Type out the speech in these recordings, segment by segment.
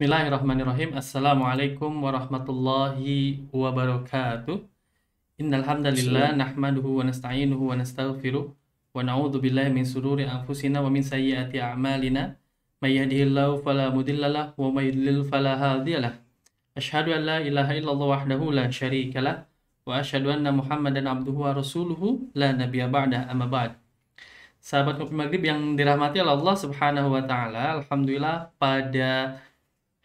Bismillahirrahmanirrahim. Assalamualaikum warahmatullahi wabarakatuh. Innal hamdalillah nahmaduhu wa nasta'inuhu wa nastaghfiruh wa na'udzu billahi min sururi anfusina wa min sayyiati a'malina. May yahdihillahu fala mudhillalah wa may yudhlil fala hadiyalah. Ashhadu an la ilaha illallah wahdahu la syarikalah wa asyhadu anna Muhammadan abduhu wa rasuluhu la nabiyya ba'da amma ba'd. Sahabat kopi maghrib yang dirahmati Allah Subhanahu wa taala, alhamdulillah pada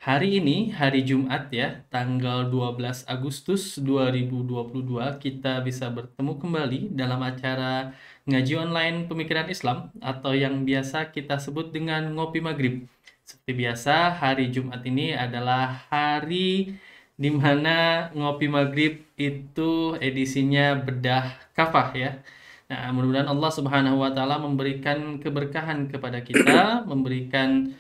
Hari ini, hari Jumat ya, tanggal 12 Agustus 2022, kita bisa bertemu kembali dalam acara Ngaji Online Pemikiran Islam atau yang biasa kita sebut dengan Ngopi Maghrib. Seperti biasa, hari Jumat ini adalah hari di mana Ngopi Maghrib itu edisinya bedah kafah ya. Nah, mudah-mudahan Allah Subhanahu wa taala memberikan keberkahan kepada kita, memberikan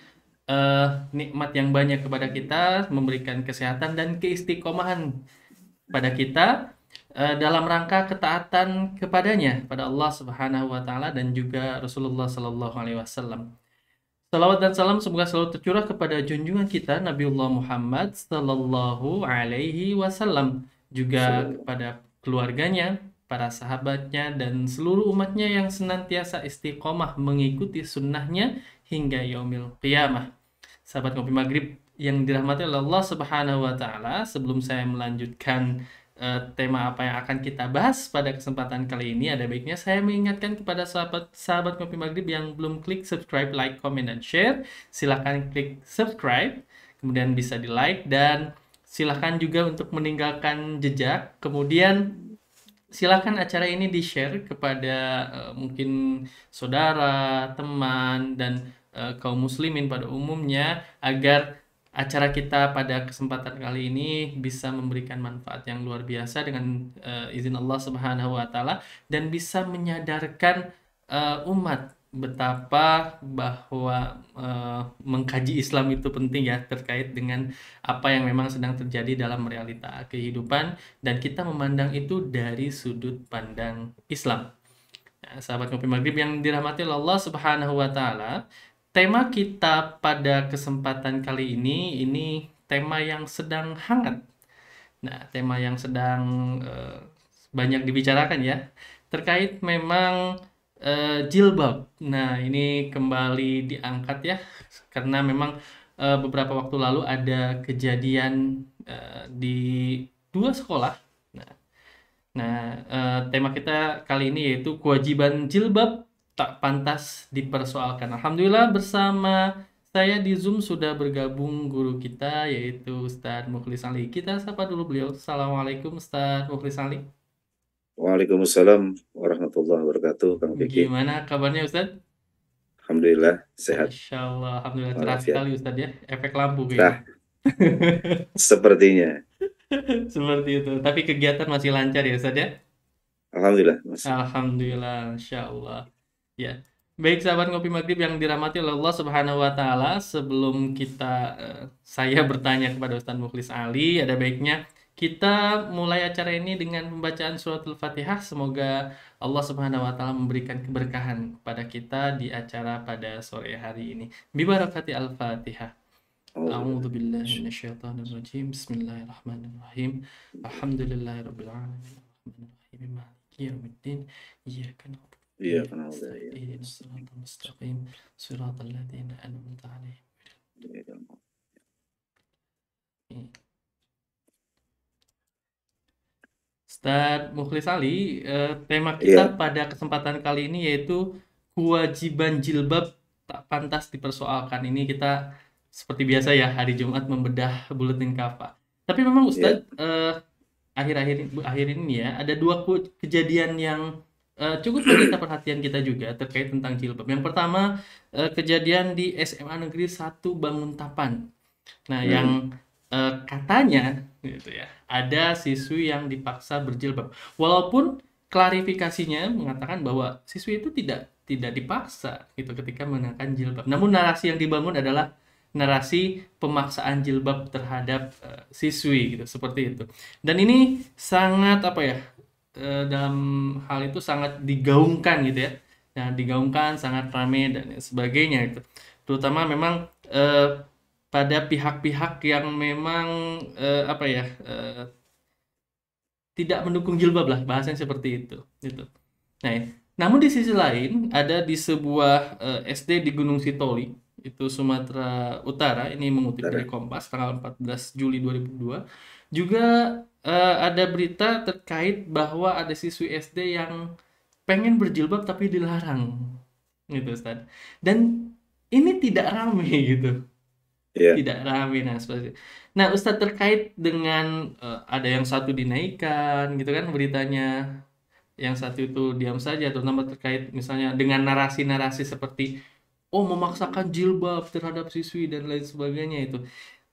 uh, nikmat yang banyak kepada kita, memberikan kesehatan dan keistiqomahan pada kita uh, dalam rangka ketaatan kepadanya pada Allah Subhanahu wa taala dan juga Rasulullah sallallahu alaihi wasallam. Salawat dan salam semoga selalu tercurah kepada junjungan kita Nabiullah Muhammad Sallallahu Alaihi Wasallam juga kepada keluarganya, para sahabatnya dan seluruh umatnya yang senantiasa istiqomah mengikuti sunnahnya hingga yaumil qiyamah sahabat ngopi maghrib yang dirahmati oleh Allah Subhanahu wa taala, sebelum saya melanjutkan uh, tema apa yang akan kita bahas pada kesempatan kali ini, ada baiknya saya mengingatkan kepada sahabat sahabat ngopi maghrib yang belum klik subscribe, like, comment dan share, silahkan klik subscribe, kemudian bisa di like dan silahkan juga untuk meninggalkan jejak, kemudian silahkan acara ini di share kepada uh, mungkin saudara, teman dan uh, kaum muslimin pada umumnya agar acara kita pada kesempatan kali ini bisa memberikan manfaat yang luar biasa dengan uh, izin Allah Subhanahu wa taala dan bisa menyadarkan uh, umat betapa bahwa uh, mengkaji Islam itu penting ya terkait dengan apa yang memang sedang terjadi dalam realita kehidupan dan kita memandang itu dari sudut pandang Islam. Nah, sahabat ngopi maghrib yang dirahmati Allah Subhanahu wa taala, Tema kita pada kesempatan kali ini ini tema yang sedang hangat. Nah, tema yang sedang uh, banyak dibicarakan ya terkait memang uh, jilbab. Nah, ini kembali diangkat ya karena memang uh, beberapa waktu lalu ada kejadian di dua sekolah. nah, nah tema kita kali ini yaitu kewajiban jilbab tak pantas dipersoalkan. Alhamdulillah bersama saya di Zoom sudah bergabung guru kita yaitu Ustaz Mukhlis Ali. Kita sapa dulu beliau. Assalamualaikum Ustaz Mukhlis Ali. Waalaikumsalam warahmatullahi wabarakatuh. Kang Kiki. Gimana kabarnya Ustaz? Alhamdulillah sehat. Insyaallah Alhamdulillah cerah sekali Ustaz ya. Efek lampu gitu. Nah, sepertinya. Seperti itu. Tapi kegiatan masih lancar ya Ustaz ya? Alhamdulillah. Masih. Alhamdulillah, insya Ya. Baik sahabat ngopi maghrib yang dirahmati oleh Allah Subhanahu wa taala, sebelum kita eh, saya bertanya kepada Ustaz Mukhlis Ali, ada baiknya kita mulai acara ini dengan pembacaan surat al Fatihah. Semoga Allah Subhanahu wa taala memberikan keberkahan kepada kita di acara pada sore hari ini. Bibarakati Al-Fatihah. أعوذ بالله من الشيطان الرجيم بسم الله الرحمن الرحيم الحمد لله رب العالمين الرحمن الرحيم مالك يوم الدين إياك نعبد إياك نعبد وإياك الصراط المستقيم صراط الذين أنعمت عليهم Mukhlis Ali, eh, tema kita yeah. pada kesempatan kali ini yaitu kewajiban jilbab tak pantas dipersoalkan. Ini kita seperti biasa ya hari Jumat membedah buletin kafa. Tapi memang iya. Ustadz yeah. eh, akhir-akhir akhir ini ya ada dua kejadian yang uh, cukup menyita perhatian kita juga terkait tentang jilbab. Yang pertama uh, kejadian di SMA Negeri 1 Banguntapan. Nah, hmm. yang uh, katanya gitu ya, ada siswi yang dipaksa berjilbab. Walaupun klarifikasinya mengatakan bahwa siswi itu tidak tidak dipaksa gitu ketika mengenakan jilbab. Namun narasi yang dibangun adalah narasi pemaksaan jilbab terhadap uh, siswi gitu seperti itu dan ini sangat apa ya Eh, dalam hal itu sangat digaungkan gitu ya nah digaungkan sangat ramai dan sebagainya itu terutama memang eh, pada pihak-pihak yang memang eh, apa ya eh, tidak mendukung jilbab lah bahasanya seperti itu gitu nah ya. namun di sisi lain ada di sebuah eh, SD di Gunung Sitoli itu Sumatera Utara ini mengutip dari Kompas tanggal 14 Juli 2002 juga uh, ada berita terkait bahwa ada siswi SD yang pengen berjilbab tapi dilarang. Gitu, Ustaz. Dan ini tidak rame gitu. Yeah. Tidak rame nah seperti. Nah, Ustaz terkait dengan uh, ada yang satu dinaikkan gitu kan beritanya. Yang satu itu diam saja terutama terkait misalnya dengan narasi-narasi seperti oh memaksakan jilbab terhadap siswi dan lain sebagainya itu.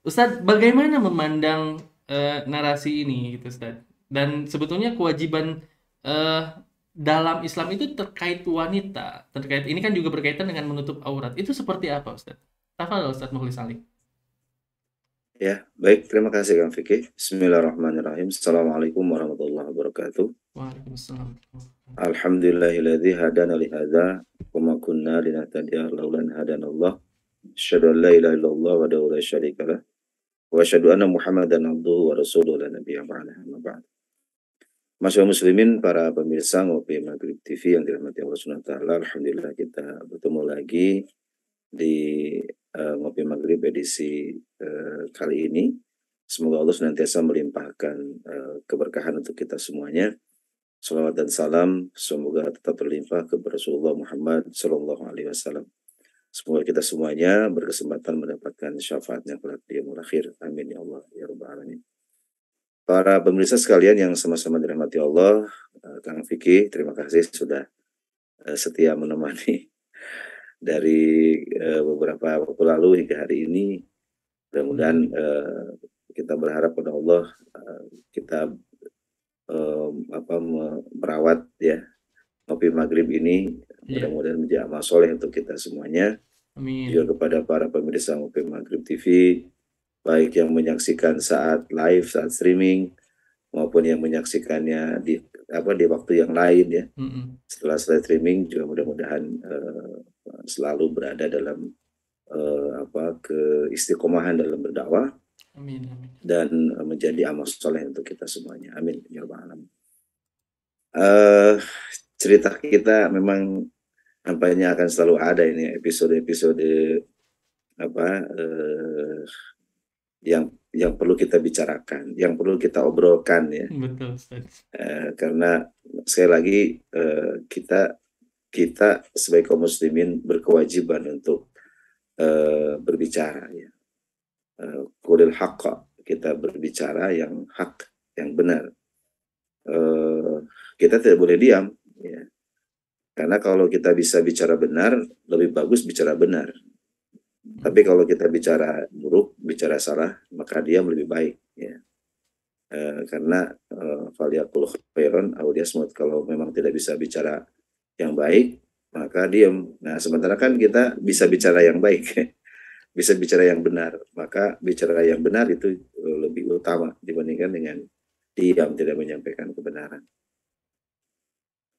Ustadz, bagaimana memandang uh, narasi ini gitu Ustaz. Dan sebetulnya kewajiban uh, dalam Islam itu terkait wanita, terkait ini kan juga berkaitan dengan menutup aurat. Itu seperti apa Ustaz? Tafadhol Ustaz Mukhlis Ali. Ya, baik. Terima kasih Kang Fikih. Bismillahirrahmanirrahim. Assalamualaikum warahmatullahi wabarakatuh. Waalaikumsalam. Alhamdulillahilladzi hadana li hadza wama kunna linahtadiya laulan an hadanallah. Asyhadu an la ilaha illallah wa la syarika واشهد ان محمدا عبده ورسوله لا نبي بعده اما بعد Masyarakat muslimin, para pemirsa Ngopi Maghrib TV yang dirahmati Allah Subhanahu taala, alhamdulillah kita bertemu lagi di uh, Ngopi Maghrib edisi uh, kali ini. Semoga Allah senantiasa melimpahkan uh, keberkahan untuk kita semuanya. Salawat dan salam semoga tetap terlimpah ke Rasulullah Muhammad Sallallahu Alaihi Wasallam. Semoga kita semuanya berkesempatan mendapatkan syafaatnya kelak di akhir. Amin ya Allah ya Rabbal Alamin. Para pemirsa sekalian yang sama-sama dirahmati Allah, eh, Kang Vicky, terima kasih sudah eh, setia menemani dari eh, beberapa waktu lalu hingga hari ini. Mudah-mudahan kita berharap pada Allah kita apa merawat ya kopi maghrib ini iya. mudah-mudahan menjadi amal soleh untuk kita semuanya. Amin. Juga kepada para pemirsa kopi maghrib TV, baik yang menyaksikan saat live, saat streaming, maupun yang menyaksikannya di apa di waktu yang lain ya. Mm -hmm. Setelah selesai streaming juga mudah-mudahan uh, selalu berada dalam uh, apa keistiqomahan dalam berdakwah. Amin, amin. Dan uh, menjadi amal soleh untuk kita semuanya. Amin ya rabbal Uh, cerita kita memang nampaknya akan selalu ada ini episode-episode apa eh, yang yang perlu kita bicarakan, yang perlu kita obrolkan ya. Betul. Eh, karena sekali lagi eh, kita kita sebagai kaum muslimin berkewajiban untuk eh, berbicara ya. Eh, kita berbicara yang hak, yang benar. Eh, kita tidak boleh diam. Karena kalau kita bisa bicara benar, lebih bagus bicara benar. Tapi kalau kita bicara buruk, bicara salah, maka dia lebih baik. Ya. E, karena eh, faliyakul khairon, audias kalau memang tidak bisa bicara yang baik, maka diam. Nah, sementara kan kita bisa bicara yang baik, bisa bicara yang benar. Maka bicara yang benar itu eh, lebih utama dibandingkan dengan diam tidak menyampaikan kebenaran.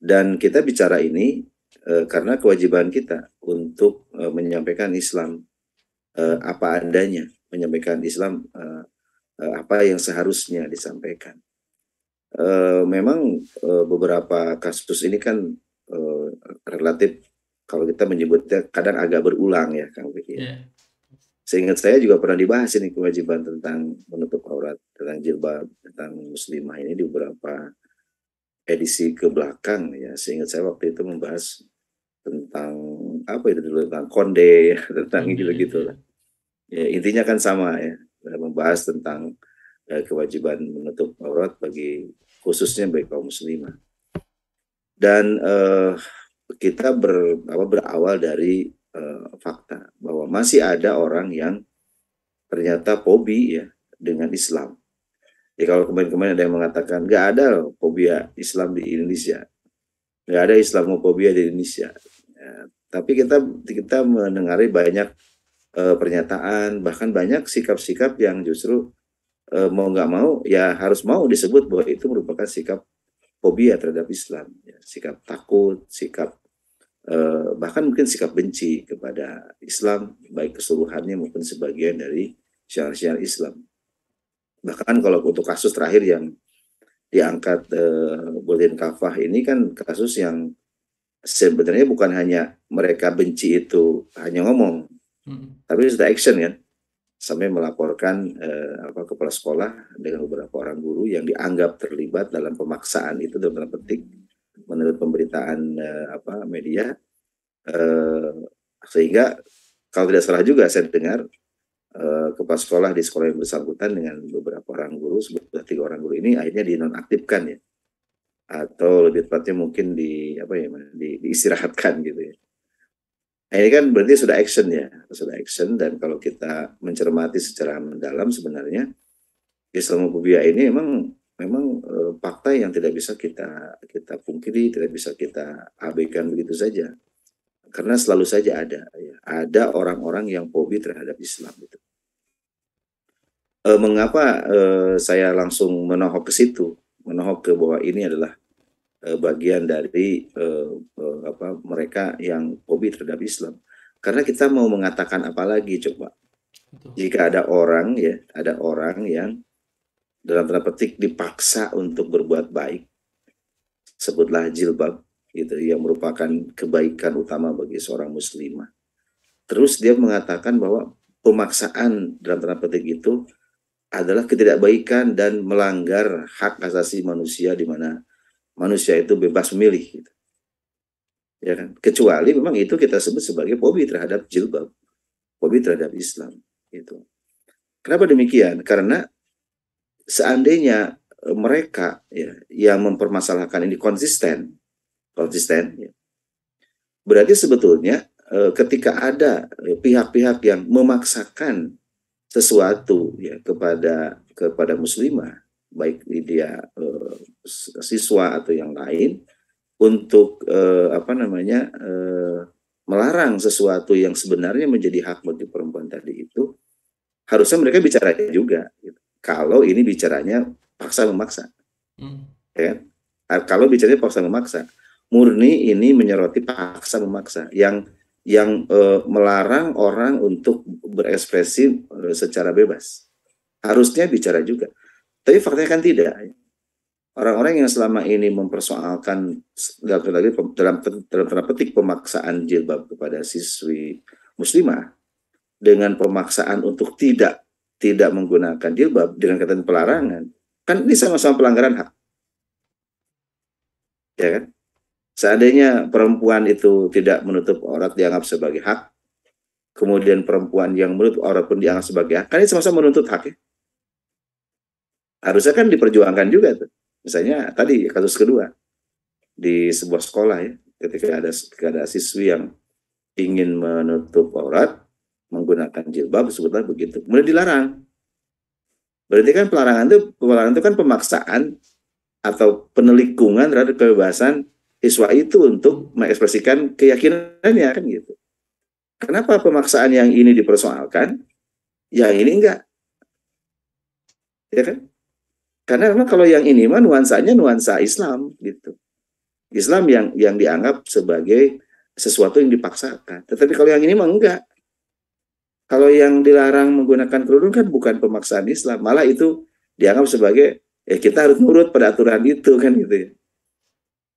Dan kita bicara ini e, karena kewajiban kita untuk e, menyampaikan Islam e, apa adanya, menyampaikan Islam e, e, apa yang seharusnya disampaikan. E, memang e, beberapa kasus ini kan e, relatif kalau kita menyebutnya kadang agak berulang ya Kang Vicky. Iya. Yeah. Seingat saya juga pernah dibahas ini kewajiban tentang menutup aurat, tentang jilbab, tentang muslimah ini di beberapa edisi ke belakang ya seingat saya waktu itu membahas tentang apa itu dulu tentang konde ya, tentang gitu gitu lah iya. ya, intinya kan sama ya membahas tentang eh, kewajiban menutup aurat bagi khususnya bagi kaum muslimah dan eh, kita ber, apa, berawal dari eh, fakta bahwa masih ada orang yang ternyata hobi ya dengan Islam ya kalau kemarin-kemarin ada yang mengatakan nggak ada Islamofobia Islam di Indonesia Gak ada Islamofobia di Indonesia ya, tapi kita kita mendengar banyak uh, pernyataan bahkan banyak sikap-sikap yang justru uh, mau nggak mau ya harus mau disebut bahwa itu merupakan sikap fobia terhadap Islam ya, sikap takut sikap uh, bahkan mungkin sikap benci kepada Islam baik keseluruhannya maupun sebagian dari syiar-syiar Islam bahkan kalau untuk kasus terakhir yang diangkat uh, eh, Golden Kafah ini kan kasus yang sebenarnya bukan hanya mereka benci itu hanya ngomong, hmm. tapi sudah action ya sampai melaporkan uh, apa kepala sekolah dengan beberapa orang guru yang dianggap terlibat dalam pemaksaan itu dalam petik menurut pemberitaan uh, apa media uh, sehingga kalau tidak salah juga saya dengar Eh, kepala sekolah di sekolah yang bersangkutan dengan beberapa orang guru, sebetulnya tiga orang guru ini akhirnya dinonaktifkan ya, atau lebih tepatnya mungkin di apa ya, di, diistirahatkan gitu ya. Ini kan berarti sudah action ya, sudah action dan kalau kita mencermati secara mendalam sebenarnya Islamophobia ini memang memang e, fakta yang tidak bisa kita kita pungkiri, tidak bisa kita abaikan begitu saja karena selalu saja ada ya. ada orang-orang yang fobi terhadap Islam itu e, mengapa e, saya langsung menohok ke situ menohok ke bahwa ini adalah e, bagian dari e, e, apa mereka yang fobi terhadap Islam karena kita mau mengatakan apa lagi coba jika ada orang ya ada orang yang dalam tanda petik dipaksa untuk berbuat baik sebutlah jilbab gitu yang merupakan kebaikan utama bagi seorang muslimah. Terus dia mengatakan bahwa pemaksaan dalam tanda petik itu adalah ketidakbaikan dan melanggar hak asasi manusia di mana manusia itu bebas memilih gitu. Ya kan? Kecuali memang itu kita sebut sebagai fobi terhadap jilbab, fobi terhadap Islam gitu. Kenapa demikian? Karena seandainya mereka ya, yang mempermasalahkan ini konsisten konsisten ya. berarti sebetulnya eh, ketika ada ya, pihak-pihak yang memaksakan sesuatu ya kepada kepada muslimah baik dia eh, siswa atau yang lain untuk eh, apa namanya eh, melarang sesuatu yang sebenarnya menjadi hak bagi perempuan tadi itu harusnya mereka bicaranya juga gitu. kalau ini bicaranya paksa memaksa hmm. ya kalau bicaranya paksa memaksa murni ini menyoroti paksa memaksa yang yang e, melarang orang untuk berekspresi e, secara bebas. Harusnya bicara juga. Tapi faktanya kan tidak. Orang-orang yang selama ini mempersoalkan dalam lagi dalam dalam tanda petik pemaksaan jilbab kepada siswi muslimah dengan pemaksaan untuk tidak tidak menggunakan jilbab dengan kata pelarangan kan ini sama-sama pelanggaran hak ya kan Seandainya perempuan itu tidak menutup aurat dianggap sebagai hak, kemudian perempuan yang menutup aurat pun dianggap sebagai hak, kan ini sama-sama menuntut hak ya. Harusnya kan diperjuangkan juga tuh. Misalnya tadi kasus kedua di sebuah sekolah ya, ketika ada ketika ada siswi yang ingin menutup aurat menggunakan jilbab sebetulnya begitu. Kemudian dilarang. Berarti kan pelarangan itu pelarangan itu kan pemaksaan atau penelikungan terhadap kebebasan Siswa itu untuk mengekspresikan keyakinannya kan gitu. Kenapa pemaksaan yang ini dipersoalkan, yang ini enggak? Ya kan? Karena memang kalau yang ini mah nuansanya nuansa Islam gitu. Islam yang yang dianggap sebagai sesuatu yang dipaksakan. Tetapi kalau yang ini mah enggak. Kalau yang dilarang menggunakan kerudung kan bukan pemaksaan Islam, malah itu dianggap sebagai ya kita harus nurut pada aturan itu kan gitu ya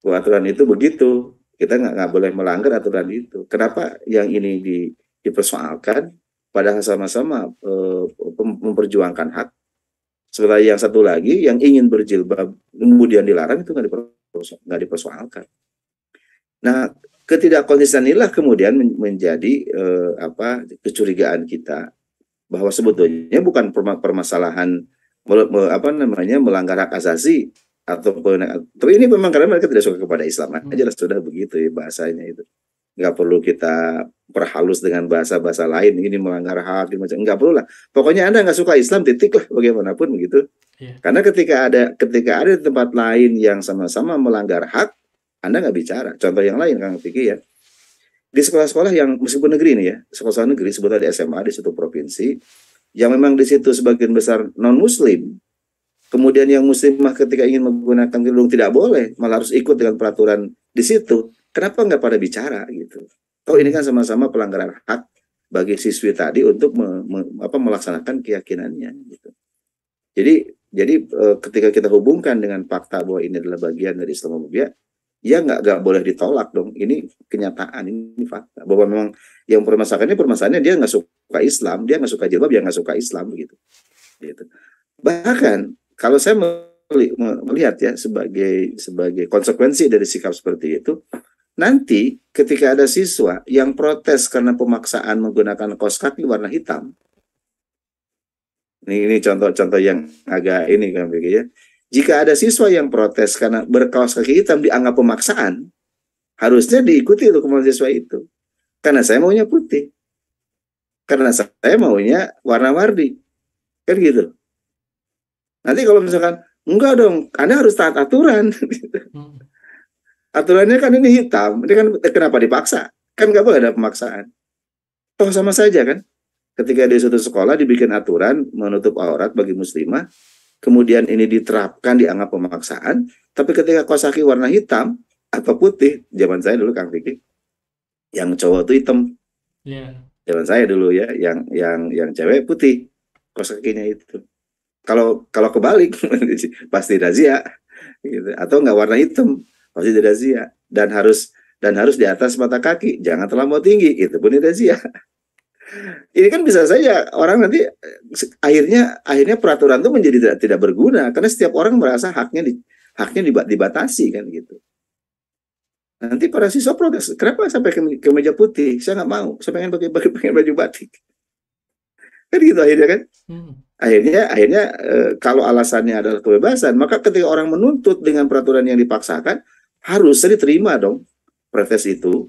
bahwa aturan itu begitu kita nggak nggak boleh melanggar aturan itu kenapa yang ini di, dipersoalkan padahal sama-sama e, memperjuangkan hak sementara yang satu lagi yang ingin berjilbab kemudian dilarang itu nggak dipersoalkan nah ketidakkonsisten inilah kemudian menjadi e, apa kecurigaan kita bahwa sebetulnya bukan permasalahan apa namanya melanggar hak asasi atau tapi ini memang karena mereka tidak suka kepada Islam hmm. aja lah sudah begitu ya bahasanya itu nggak perlu kita perhalus dengan bahasa-bahasa lain ini melanggar hak ini macam nggak perlu lah pokoknya anda nggak suka Islam titik lah bagaimanapun begitu yeah. karena ketika ada ketika ada tempat lain yang sama-sama melanggar hak anda nggak bicara contoh yang lain kang Tiki ya di sekolah-sekolah yang meskipun negeri nih ya sekolah-sekolah negeri sebetulnya di SMA di satu provinsi yang memang di situ sebagian besar non Muslim Kemudian yang muslimah ketika ingin menggunakan kerudung tidak boleh, malah harus ikut dengan peraturan di situ. Kenapa nggak pada bicara gitu? Oh ini kan sama-sama pelanggaran hak bagi siswi tadi untuk me, me, apa, melaksanakan keyakinannya gitu. Jadi jadi e, ketika kita hubungkan dengan fakta bahwa ini adalah bagian dari Islamofobia, ya nggak nggak boleh ditolak dong. Ini kenyataan, ini fakta bahwa memang yang permasalahannya permasalahannya dia nggak suka Islam, dia nggak suka jilbab, dia nggak suka Islam gitu. gitu. Bahkan kalau saya melihat ya sebagai sebagai konsekuensi dari sikap seperti itu nanti ketika ada siswa yang protes karena pemaksaan menggunakan kaos kaki warna hitam ini ini contoh-contoh yang agak ini kan begitu ya jika ada siswa yang protes karena berkaos kaki hitam dianggap pemaksaan harusnya diikuti itu kemauan siswa itu karena saya maunya putih karena saya maunya warna-warni kan gitu Nanti kalau misalkan enggak dong, Anda harus taat aturan. Hmm. Aturannya kan ini hitam, ini kan kenapa dipaksa? Kan nggak boleh ada pemaksaan. Toh sama saja kan. Ketika di suatu sekolah dibikin aturan menutup aurat bagi muslimah, kemudian ini diterapkan dianggap pemaksaan, tapi ketika kosaki warna hitam atau putih, zaman saya dulu Kang Vicky, yang cowok itu hitam. Yeah. Zaman saya dulu ya, yang yang yang cewek putih kosakinya itu kalau kalau kebalik pasti razia gitu atau nggak warna hitam pasti razia dan harus dan harus di atas mata kaki jangan terlalu tinggi itu pun razia ini kan bisa saja orang nanti akhirnya akhirnya peraturan itu menjadi tidak, tidak berguna karena setiap orang merasa haknya di, haknya dibatasi kan gitu nanti para siswa protes kenapa sampai ke, ke meja putih saya nggak mau saya pengen pakai pakai pengen baju batik kan gitu akhirnya kan hmm akhirnya akhirnya eh, kalau alasannya adalah kebebasan maka ketika orang menuntut dengan peraturan yang dipaksakan harus diterima dong protes itu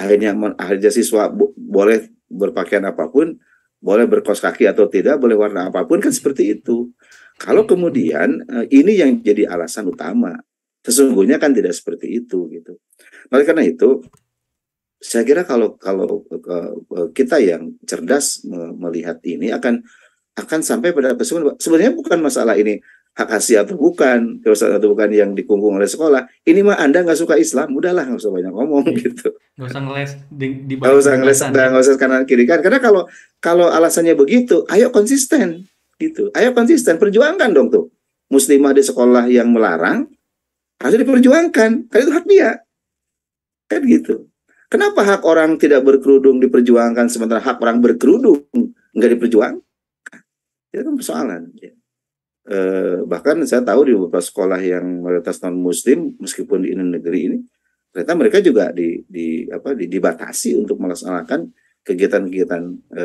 akhirnya akhirnya siswa boleh berpakaian apapun boleh berkos kaki atau tidak boleh warna apapun kan seperti itu kalau kemudian eh, ini yang jadi alasan utama sesungguhnya kan tidak seperti itu gitu nah, oleh karena itu saya kira kalau kalau eh, kita yang cerdas melihat ini akan akan sampai pada apa Sebenarnya bukan masalah ini hak asli atau bukan, dosa atau bukan yang dikungkung oleh sekolah. Ini mah Anda nggak suka Islam, udahlah nggak usah banyak ngomong iya. gitu. Nggak usah ngeles di, di Nggak usah ngeles, nggak ya. usah kanan kiri kan. Karena kalau kalau alasannya begitu, ayo konsisten gitu. Ayo konsisten, perjuangkan dong tuh. Muslimah di sekolah yang melarang harus diperjuangkan, karena itu hak dia. Kan gitu. Kenapa hak orang tidak berkerudung diperjuangkan sementara hak orang berkerudung nggak diperjuangkan? itu kan persoalan ya. e, bahkan saya tahu di beberapa sekolah yang mayoritas non muslim meskipun di negeri ini ternyata mereka juga di, di apa di, dibatasi untuk melaksanakan kegiatan-kegiatan e,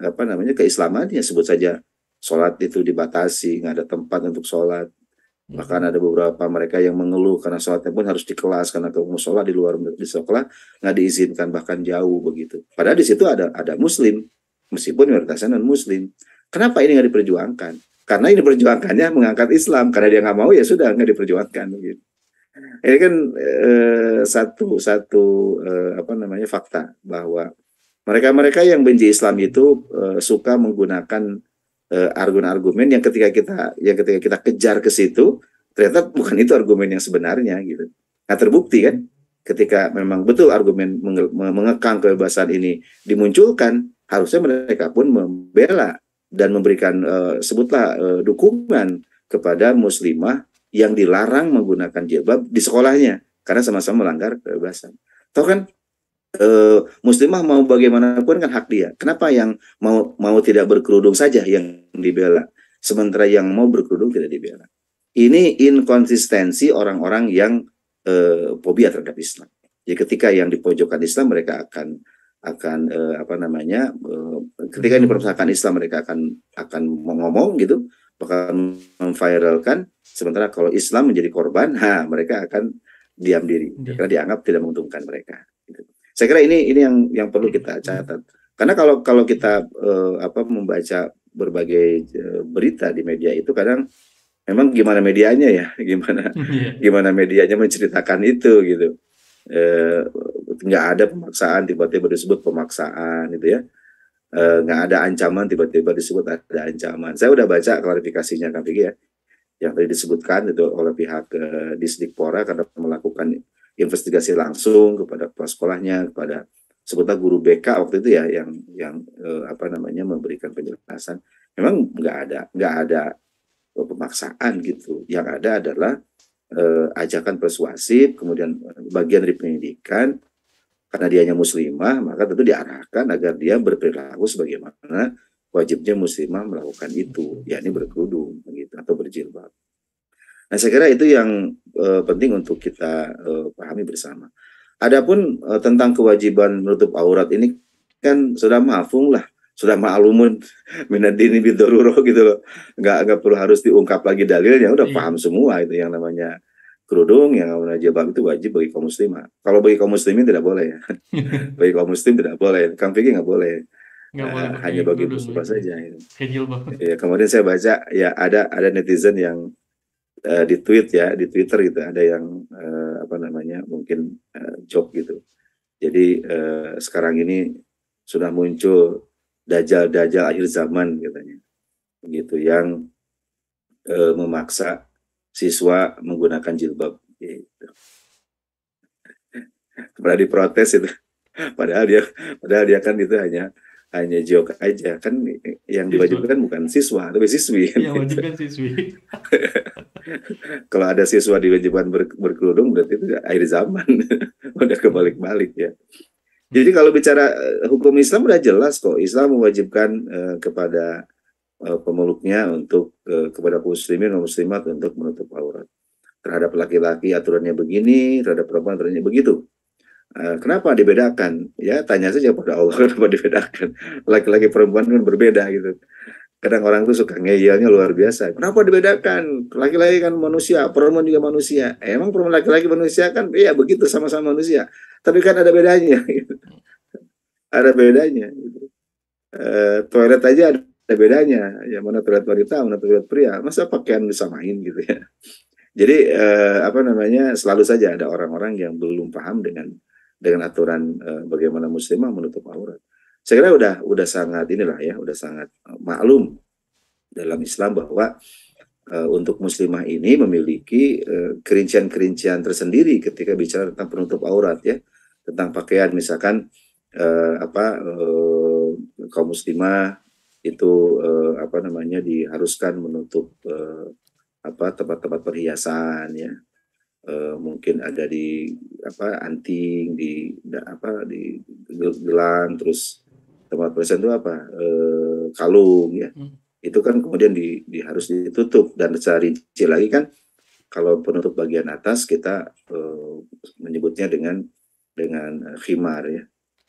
apa namanya keislamannya sebut saja sholat itu dibatasi nggak ada tempat untuk sholat hmm. bahkan ada beberapa mereka yang mengeluh karena sholatnya pun harus di kelas karena ke musola di luar di sekolah nggak diizinkan bahkan jauh begitu padahal di situ ada ada muslim meskipun mayoritasnya non muslim Kenapa ini nggak diperjuangkan? Karena ini perjuangkannya mengangkat Islam. Karena dia nggak mau ya sudah nggak diperjuangkan. Gitu. Ini kan eh, satu satu eh, apa namanya fakta bahwa mereka-mereka yang benci Islam itu eh, suka menggunakan eh, argumen-argumen yang ketika kita yang ketika kita kejar ke situ ternyata bukan itu argumen yang sebenarnya gitu. Nah terbukti kan ketika memang betul argumen menge mengekang kebebasan ini dimunculkan harusnya mereka pun membela dan memberikan uh, sebutlah uh, dukungan kepada muslimah yang dilarang menggunakan jilbab di sekolahnya karena sama-sama melanggar kebebasan. Tahu kan e, muslimah mau bagaimanapun kan hak dia. Kenapa yang mau mau tidak berkerudung saja yang dibela, sementara yang mau berkerudung tidak dibela? Ini inkonsistensi orang-orang yang e, fobia terhadap Islam. Jadi ketika yang dipojokkan Islam mereka akan akan eh, apa namanya eh, ketika ini hmm. perpustakaan Islam mereka akan akan ngomong gitu bahkan memviralkan sementara kalau Islam menjadi korban ha mereka akan diam diri yeah. karena dianggap tidak menguntungkan mereka gitu. saya kira ini ini yang yang perlu hmm. kita catat karena kalau kalau kita eh, apa membaca berbagai eh, berita di media itu kadang memang gimana medianya ya gimana yeah. gimana medianya menceritakan itu gitu Eh, nggak ada pemaksaan tiba-tiba disebut pemaksaan gitu ya eh, nggak ada ancaman tiba-tiba disebut ada ancaman saya udah baca klarifikasinya kan begitu ya yang tadi disebutkan itu oleh pihak eh, Disdikpora karena melakukan investigasi langsung kepada kepala sekolahnya kepada sebutlah guru BK waktu itu ya yang yang eh, apa namanya memberikan penjelasan memang nggak ada nggak ada pemaksaan gitu yang ada adalah Eh, ajakan persuasif, kemudian eh, bagian dari pendidikan, karena dia hanya muslimah, maka tentu diarahkan agar dia berperilaku sebagaimana wajibnya muslimah melakukan itu, yakni berkerudung begitu atau berjilbab. Nah, saya kira itu yang e, penting untuk kita e, pahami bersama. Adapun e, tentang kewajiban menutup aurat ini kan sudah mafhum lah sudah ma'lumun minadini bidoruro gitu loh. Nggak, nggak perlu harus diungkap lagi dalilnya, udah iya. paham semua itu yang namanya kerudung yang namanya jilbab itu wajib bagi kaum muslimah. Kalau bagi kaum muslimin tidak boleh ya. bagi kaum muslim tidak boleh. Kang fikir nggak boleh. Nggak uh, boleh hanya bagi muslimah saja. Gitu. Ya, iya, kemudian saya baca ya ada ada netizen yang uh, eh, di tweet ya di Twitter gitu ada yang uh, apa namanya mungkin uh, joke gitu. Jadi uh, sekarang ini sudah muncul dajal-dajal akhir zaman katanya gitu yang e, memaksa siswa menggunakan jilbab gitu. pernah diprotes itu padahal dia padahal dia kan itu hanya hanya jok aja kan yang diwajibkan bukan siswa tapi siswi yang wajibkan siswi kalau ada siswa diwajibkan ber, berkerudung berarti itu akhir zaman udah kebalik-balik ya jadi kalau bicara eh, hukum Islam sudah jelas kok Islam mewajibkan uh, kepada uh, pemeluknya untuk uh, kepada muslimin dan muslimat untuk menutup aurat. Terhadap laki-laki aturannya begini, terhadap perempuan aturannya begitu. Uh, kenapa dibedakan? Ya tanya saja pada Allah kenapa dibedakan. Laki-laki perempuan kan berbeda gitu kadang orang tuh suka ngeyelnya luar biasa. Kenapa dibedakan? Laki-laki kan manusia, perempuan juga manusia. Eh, emang perempuan laki-laki manusia kan, iya begitu sama-sama manusia. Tapi kan ada bedanya. Ada bedanya. Gitu. E, toilet aja ada, ada bedanya. Ya mana toilet wanita, mana toilet pria. Masa pakaian disamain gitu ya. Jadi e, apa namanya selalu saja ada orang-orang yang belum paham dengan dengan aturan e, bagaimana muslimah menutup aurat saya kira udah udah sangat inilah ya udah sangat eh, maklum dalam Islam bahwa e, untuk muslimah ini memiliki eh, kerincian-kerincian tersendiri ketika bicara tentang penutup aurat ya tentang pakaian misalkan e, apa e, kaum muslimah itu e, apa namanya diharuskan menutup e, apa tempat-tempat perhiasan ya e, mungkin ada di apa anting di da, apa di gelang terus tempat produsen itu apa e, kalung ya hmm. itu kan kemudian di, di harus ditutup dan secara rinci lagi kan kalau penutup bagian atas kita e, menyebutnya dengan dengan khimar ya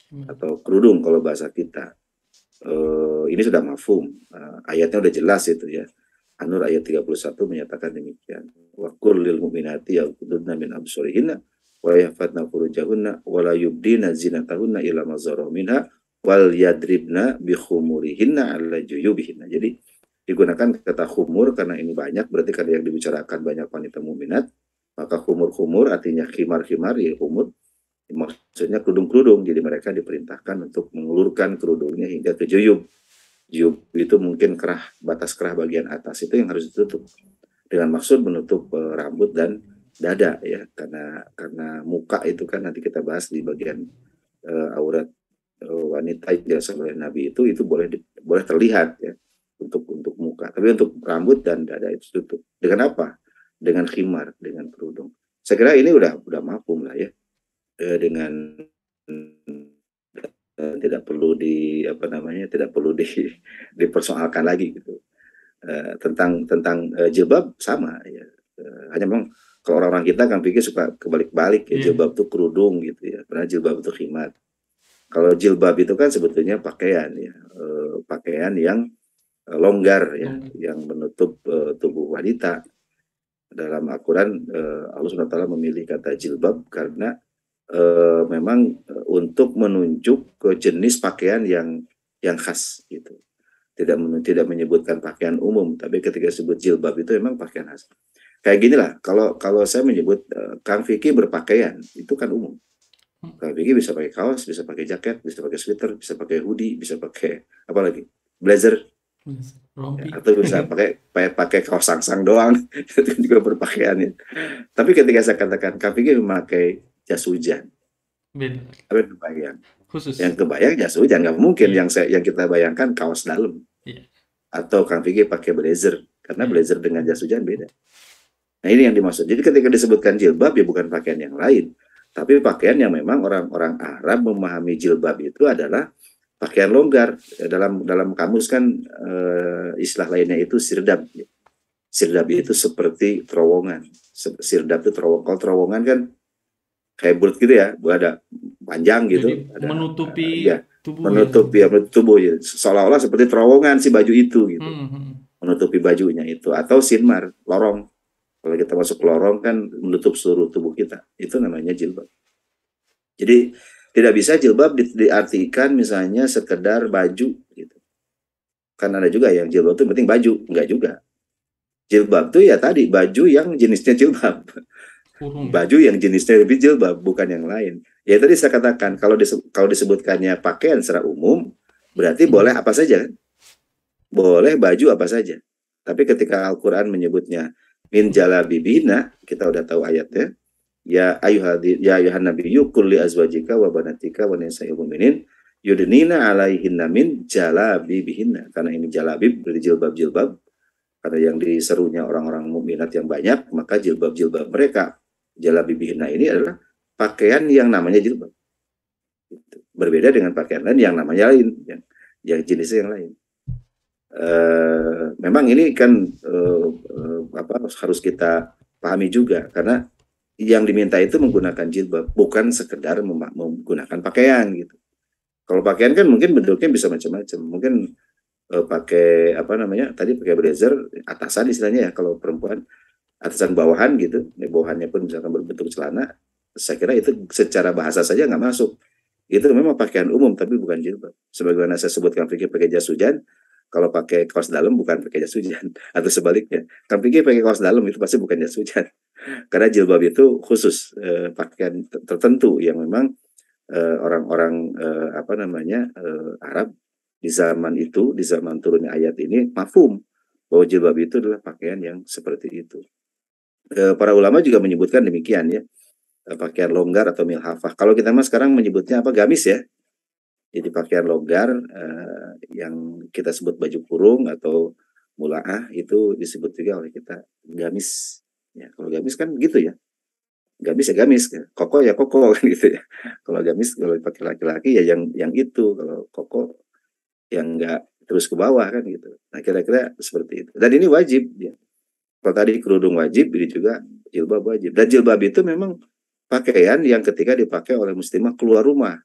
hmm. atau kerudung kalau bahasa kita e, ini sudah mafum e, ayatnya sudah jelas itu ya Anur ayat 31 menyatakan demikian wa qul lil mu'minati yaqudna min absurihinna wa yahfatna furujahunna wa la yubdina zinatahunna ila mazara minha wal yadribna bi khumurihinna ala juyubihinna. Jadi digunakan kata khumur karena ini banyak berarti karena yang dibicarakan banyak wanita muminat maka khumur-khumur artinya khimar-khimar ya khumur maksudnya kerudung-kerudung jadi mereka diperintahkan untuk mengulurkan kerudungnya hingga ke juyub juyub itu mungkin kerah batas kerah bagian atas itu yang harus ditutup dengan maksud menutup eh, rambut dan dada ya karena karena muka itu kan nanti kita bahas di bagian uh, aurat Gitu. wanita yang sebelah oleh Nabi itu itu boleh boleh terlihat ya untuk untuk muka tapi untuk rambut dan dada itu tutup dengan apa dengan khimar dengan kerudung saya kira ini udah udah mampu lah ya e, dengan e, tidak perlu di apa namanya tidak perlu di dipersoalkan lagi gitu e, tentang tentang e, jilbab sama ya e, hanya memang kalau orang-orang kita kan pikir suka kebalik-balik ya hmm. jilbab itu kerudung gitu ya karena jilbab itu khimar kalau jilbab itu kan sebetulnya pakaian ya, e, pakaian yang eh, longgar ya, hmm. yang menutup e, tubuh wanita. Dalam Al-Quran e, Allah SWT memilih kata jilbab karena e, memang untuk menunjuk ke jenis pakaian yang yang khas gitu. Tidak tidak menyebutkan pakaian umum, tapi ketika sebut jilbab itu memang pakaian khas. Kayak ginilah, kalau kalau saya menyebut e, Kang Vicky berpakaian itu kan umum kalau Vicky bisa pakai kaos, bisa pakai jaket, bisa pakai sweater, bisa pakai hoodie, bisa pakai apa lagi? Blazer. Ya, atau bisa pakai pakai pakai kaos sangsang doang itu kan juga berpakaiannya. Tapi ketika saya katakan Kak Vicky memakai jas hujan. Beda. Tapi kebayang. Khusus. Yang kebayang jas hujan nggak mungkin yeah. yang saya yang kita bayangkan kaos dalam. Yeah. Atau Kang Vicky pakai blazer karena yeah. blazer dengan jas hujan beda. Nah ini yang dimaksud. Jadi ketika disebutkan jilbab ya bukan pakaian yang lain, tapi pakaian yang memang orang-orang Arab memahami jilbab itu adalah pakaian longgar. Dalam dalam kamus kan e, istilah lainnya itu sirdab. Sirdab itu seperti terowongan. Sirdab itu terowong Kalau terowongan kan kayak bulat gitu ya, ada panjang gitu. Jadi ada, menutupi iya, ya, tubuh. Menutupi ya, menutupi tubuh. Ya. Seolah-olah seperti terowongan si baju itu gitu. hmm. hmm. Menutupi bajunya itu atau sinmar, lorong kalau kita masuk lorong kan menutup seluruh tubuh kita. Itu namanya jilbab. Jadi tidak bisa jilbab di, diartikan misalnya sekedar baju gitu. Kan ada juga yang jilbab itu penting baju, enggak juga. Jilbab itu ya tadi baju yang jenisnya jilbab. Baju yang jenisnya lebih jilbab, bukan yang lain. Ya tadi saya katakan kalau dise kalau disebutkannya pakaian secara umum berarti hmm. boleh apa saja kan? Boleh baju apa saja. Tapi ketika Al-Qur'an menyebutnya min jalabibina kita udah tahu ayatnya ya ayuhadi ya ayuhan nabi yukul li azwajika wa banatika wa nisa'il mu'minin yudnina alaihinna min jalabibihinna karena ini jalabi dari jilbab-jilbab karena yang diserunya orang-orang mukminat yang banyak maka jilbab-jilbab mereka jalabibihinna ini adalah pakaian yang namanya jilbab gitu. berbeda dengan pakaian lain yang namanya lain yang, yang jenisnya yang lain Eh, memang ini kan uh, apa harus kita pahami juga karena yang diminta itu menggunakan jilbab bukan sekedar menggunakan pakaian gitu. Kalau pakaian kan mungkin bentuknya bisa macam-macam. Mungkin uh, pakai apa namanya tadi pakai blazer atasan istilahnya ya kalau perempuan atasan bawahan gitu. Ya, bawahannya pun misalkan berbentuk celana. Saya kira itu secara bahasa saja nggak masuk. Itu memang pakaian umum tapi bukan jilbab. Sebagaimana saya sebutkan pikir pakai jas hujan, kalau pakai kaos dalam bukan pakai jas hujan atau sebaliknya kamu pikir pakai kaos dalam itu pasti bukan jas hujan karena jilbab itu khusus eh, pakaian tertentu yang memang eh, orang-orang eh, apa namanya eh, Arab di zaman itu di zaman turunnya ayat ini mafum bahwa jilbab itu adalah pakaian yang seperti itu eh, para ulama juga menyebutkan demikian ya eh, pakaian longgar atau milhafah kalau kita mas sekarang menyebutnya apa gamis ya jadi pakaian longgar uh, yang kita sebut baju kurung atau mulaah itu disebut juga oleh kita gamis. Ya, kalau gamis kan gitu ya. Gamis ya gamis, ya. koko ya koko kan gitu ya. Kalau gamis kalau dipakai laki-laki ya yang yang itu, kalau koko yang enggak terus ke bawah kan gitu. Nah kira-kira seperti itu. Dan ini wajib ya. Kalau tadi kerudung wajib, ini juga jilbab wajib. Dan jilbab itu memang pakaian yang ketika dipakai oleh muslimah keluar rumah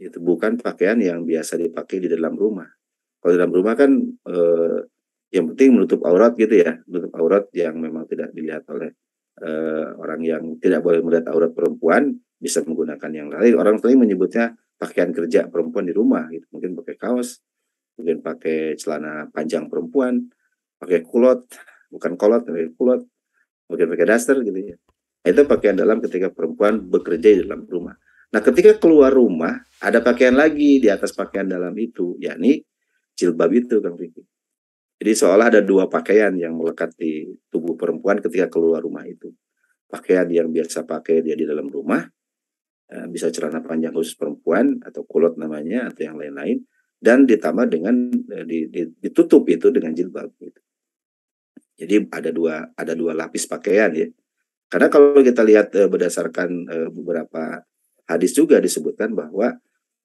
itu bukan pakaian yang biasa dipakai di dalam rumah. Kalau di dalam rumah kan eh, yang penting menutup aurat gitu ya, menutup aurat yang memang tidak dilihat oleh eh, orang yang tidak boleh melihat aurat perempuan bisa menggunakan yang lain. Orang sering menyebutnya pakaian kerja perempuan di rumah gitu. Mungkin pakai kaos, mungkin pakai celana panjang perempuan, pakai kulot, bukan kolot, tapi kulot, mungkin pakai daster gitu ya. Itu pakaian dalam ketika perempuan bekerja di dalam rumah. Nah, ketika keluar rumah, ada pakaian lagi di atas pakaian dalam itu, yakni jilbab itu, Kang Vicky. Jadi seolah ada dua pakaian yang melekat di tubuh perempuan ketika keluar rumah itu. Pakaian yang biasa pakai dia di dalam rumah, eh, bisa celana panjang khusus perempuan atau kulot namanya atau yang lain-lain, dan ditambah dengan eh, ditutup itu dengan jilbab. Gitu. Jadi ada dua ada dua lapis pakaian ya. Karena kalau kita lihat eh, berdasarkan beberapa hadis juga disebutkan bahwa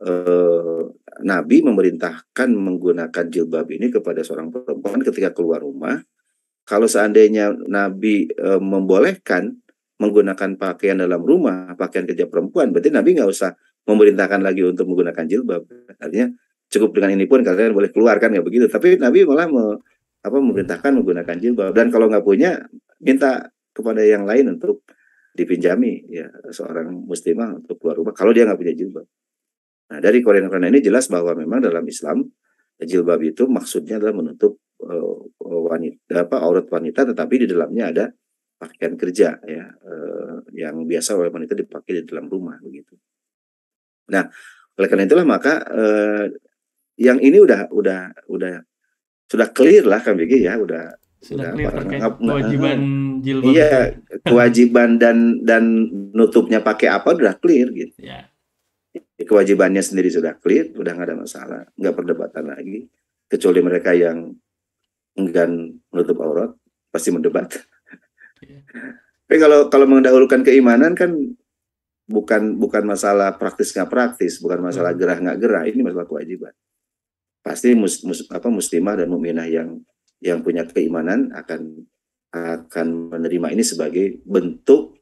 eh, Nabi memerintahkan menggunakan jilbab ini kepada seorang perempuan ketika keluar rumah. Kalau seandainya Nabi eh, membolehkan menggunakan pakaian dalam rumah, pakaian kerja perempuan, berarti Nabi nggak usah memerintahkan lagi untuk menggunakan jilbab. Artinya cukup dengan ini pun kalian boleh keluarkan ya begitu. Tapi Nabi malah me, apa memerintahkan menggunakan jilbab. Dan kalau nggak punya, minta kepada yang lain untuk dipinjami ya seorang muslimah untuk keluar rumah kalau dia nggak punya jilbab. Nah dari Korean koran ini jelas bahwa memang dalam Islam jilbab itu maksudnya adalah menutup uh, wanita apa aurat wanita tetapi di dalamnya ada pakaian kerja ya uh, yang biasa oleh wanita dipakai di dalam rumah begitu. Nah oleh karena itulah maka uh, yang ini udah udah udah sudah clear lah kan begitu ya udah sudah clear terkait apa, kewajiban jilbab. Iya, kewajiban dan dan nutupnya pakai apa sudah clear gitu. Ya. Kewajibannya sendiri sudah clear, sudah nggak ada masalah, nggak perdebatan lagi. Kecuali mereka yang enggan menutup aurat pasti mendebat. Yeah. Tapi kalau kalau mendahulukan keimanan kan bukan bukan masalah praktis nggak praktis, bukan masalah hmm. gerah nggak gerah, ini masalah kewajiban. Pasti mus, mus, apa muslimah dan mukminah yang yang punya keimanan akan akan menerima ini sebagai bentuk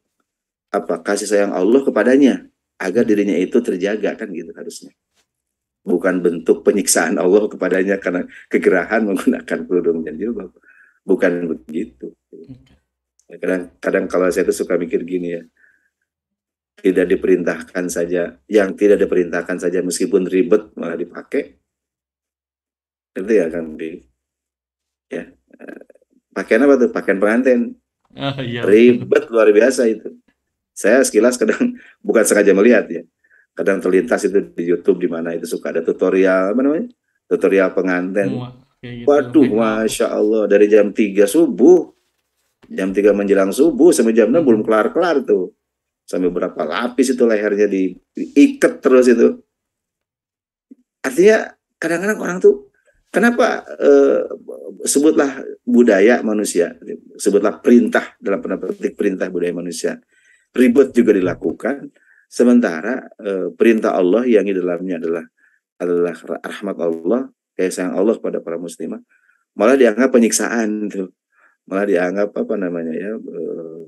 apa kasih sayang Allah kepadanya agar dirinya itu terjaga kan gitu harusnya bukan bentuk penyiksaan Allah kepadanya karena kegerahan menggunakan kerudung dan jilbab bukan begitu kadang-kadang kalau saya itu suka mikir gini ya tidak diperintahkan saja yang tidak diperintahkan saja meskipun ribet malah dipakai itu ya kan ya pakaian apa tuh pakaian pengantin oh, iya. ribet luar biasa itu saya sekilas kadang bukan sengaja melihat ya kadang terlintas itu di YouTube di mana itu suka ada tutorial apa namanya tutorial pengantin gitu. waduh masya Allah dari jam 3 subuh jam 3 menjelang subuh sampai jam 6 belum kelar kelar tuh sampai berapa lapis itu lehernya diikat terus itu artinya kadang-kadang orang tuh Kenapa eh, sebutlah budaya manusia, sebutlah perintah dalam pendapat perintah budaya manusia. Ribut juga dilakukan, sementara eh, perintah Allah yang di dalamnya adalah adalah rahmat Allah, kasih sayang Allah kepada para muslimah, malah dianggap penyiksaan tuh, malah dianggap apa namanya ya eh,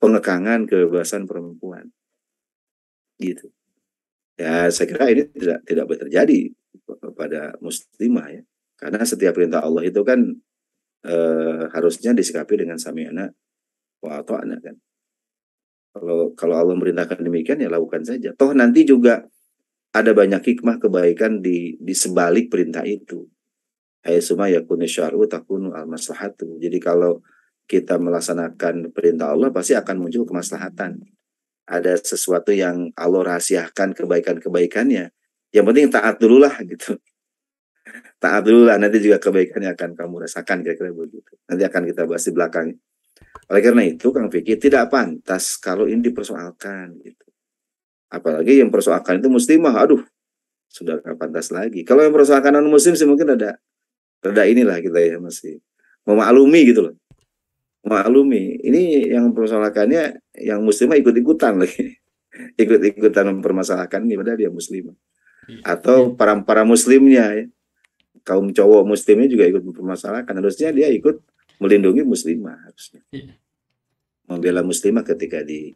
pengekangan kebebasan perempuan, gitu. Ya saya kira ini tidak tidak boleh terjadi pada muslimah ya. Karena setiap perintah Allah itu kan e, harusnya disikapi dengan sami'ana wa ta'ana kan. Kalau kalau Allah merintahkan demikian ya lakukan saja. Toh nanti juga ada banyak hikmah kebaikan di di sebalik perintah itu. Hayasuma yakunu syar'u takunu al-maslahatu. Jadi kalau kita melaksanakan perintah Allah pasti akan muncul kemaslahatan. Ada sesuatu yang Allah rahasiakan kebaikan-kebaikannya yang penting taat dulu lah gitu taat dulu lah nanti juga kebaikannya akan kamu rasakan kira-kira begitu nanti akan kita bahas di belakang oleh karena itu Kang Vicky tidak pantas kalau ini dipersoalkan gitu apalagi yang persoalkan itu muslimah aduh sudah nggak pantas lagi kalau yang persoalkan non muslim sih mungkin ada ada inilah kita ya masih memaklumi gitu loh memaklumi ini yang persoalkannya yang muslimah ikut ikutan lagi ikut ikutan mempermasalahkan ini padahal dia muslimah Iya. atau para iya. para muslimnya ya. kaum cowok muslimnya juga ikut mempermasalahkan harusnya dia ikut melindungi muslimah harusnya iya. membela muslimah ketika di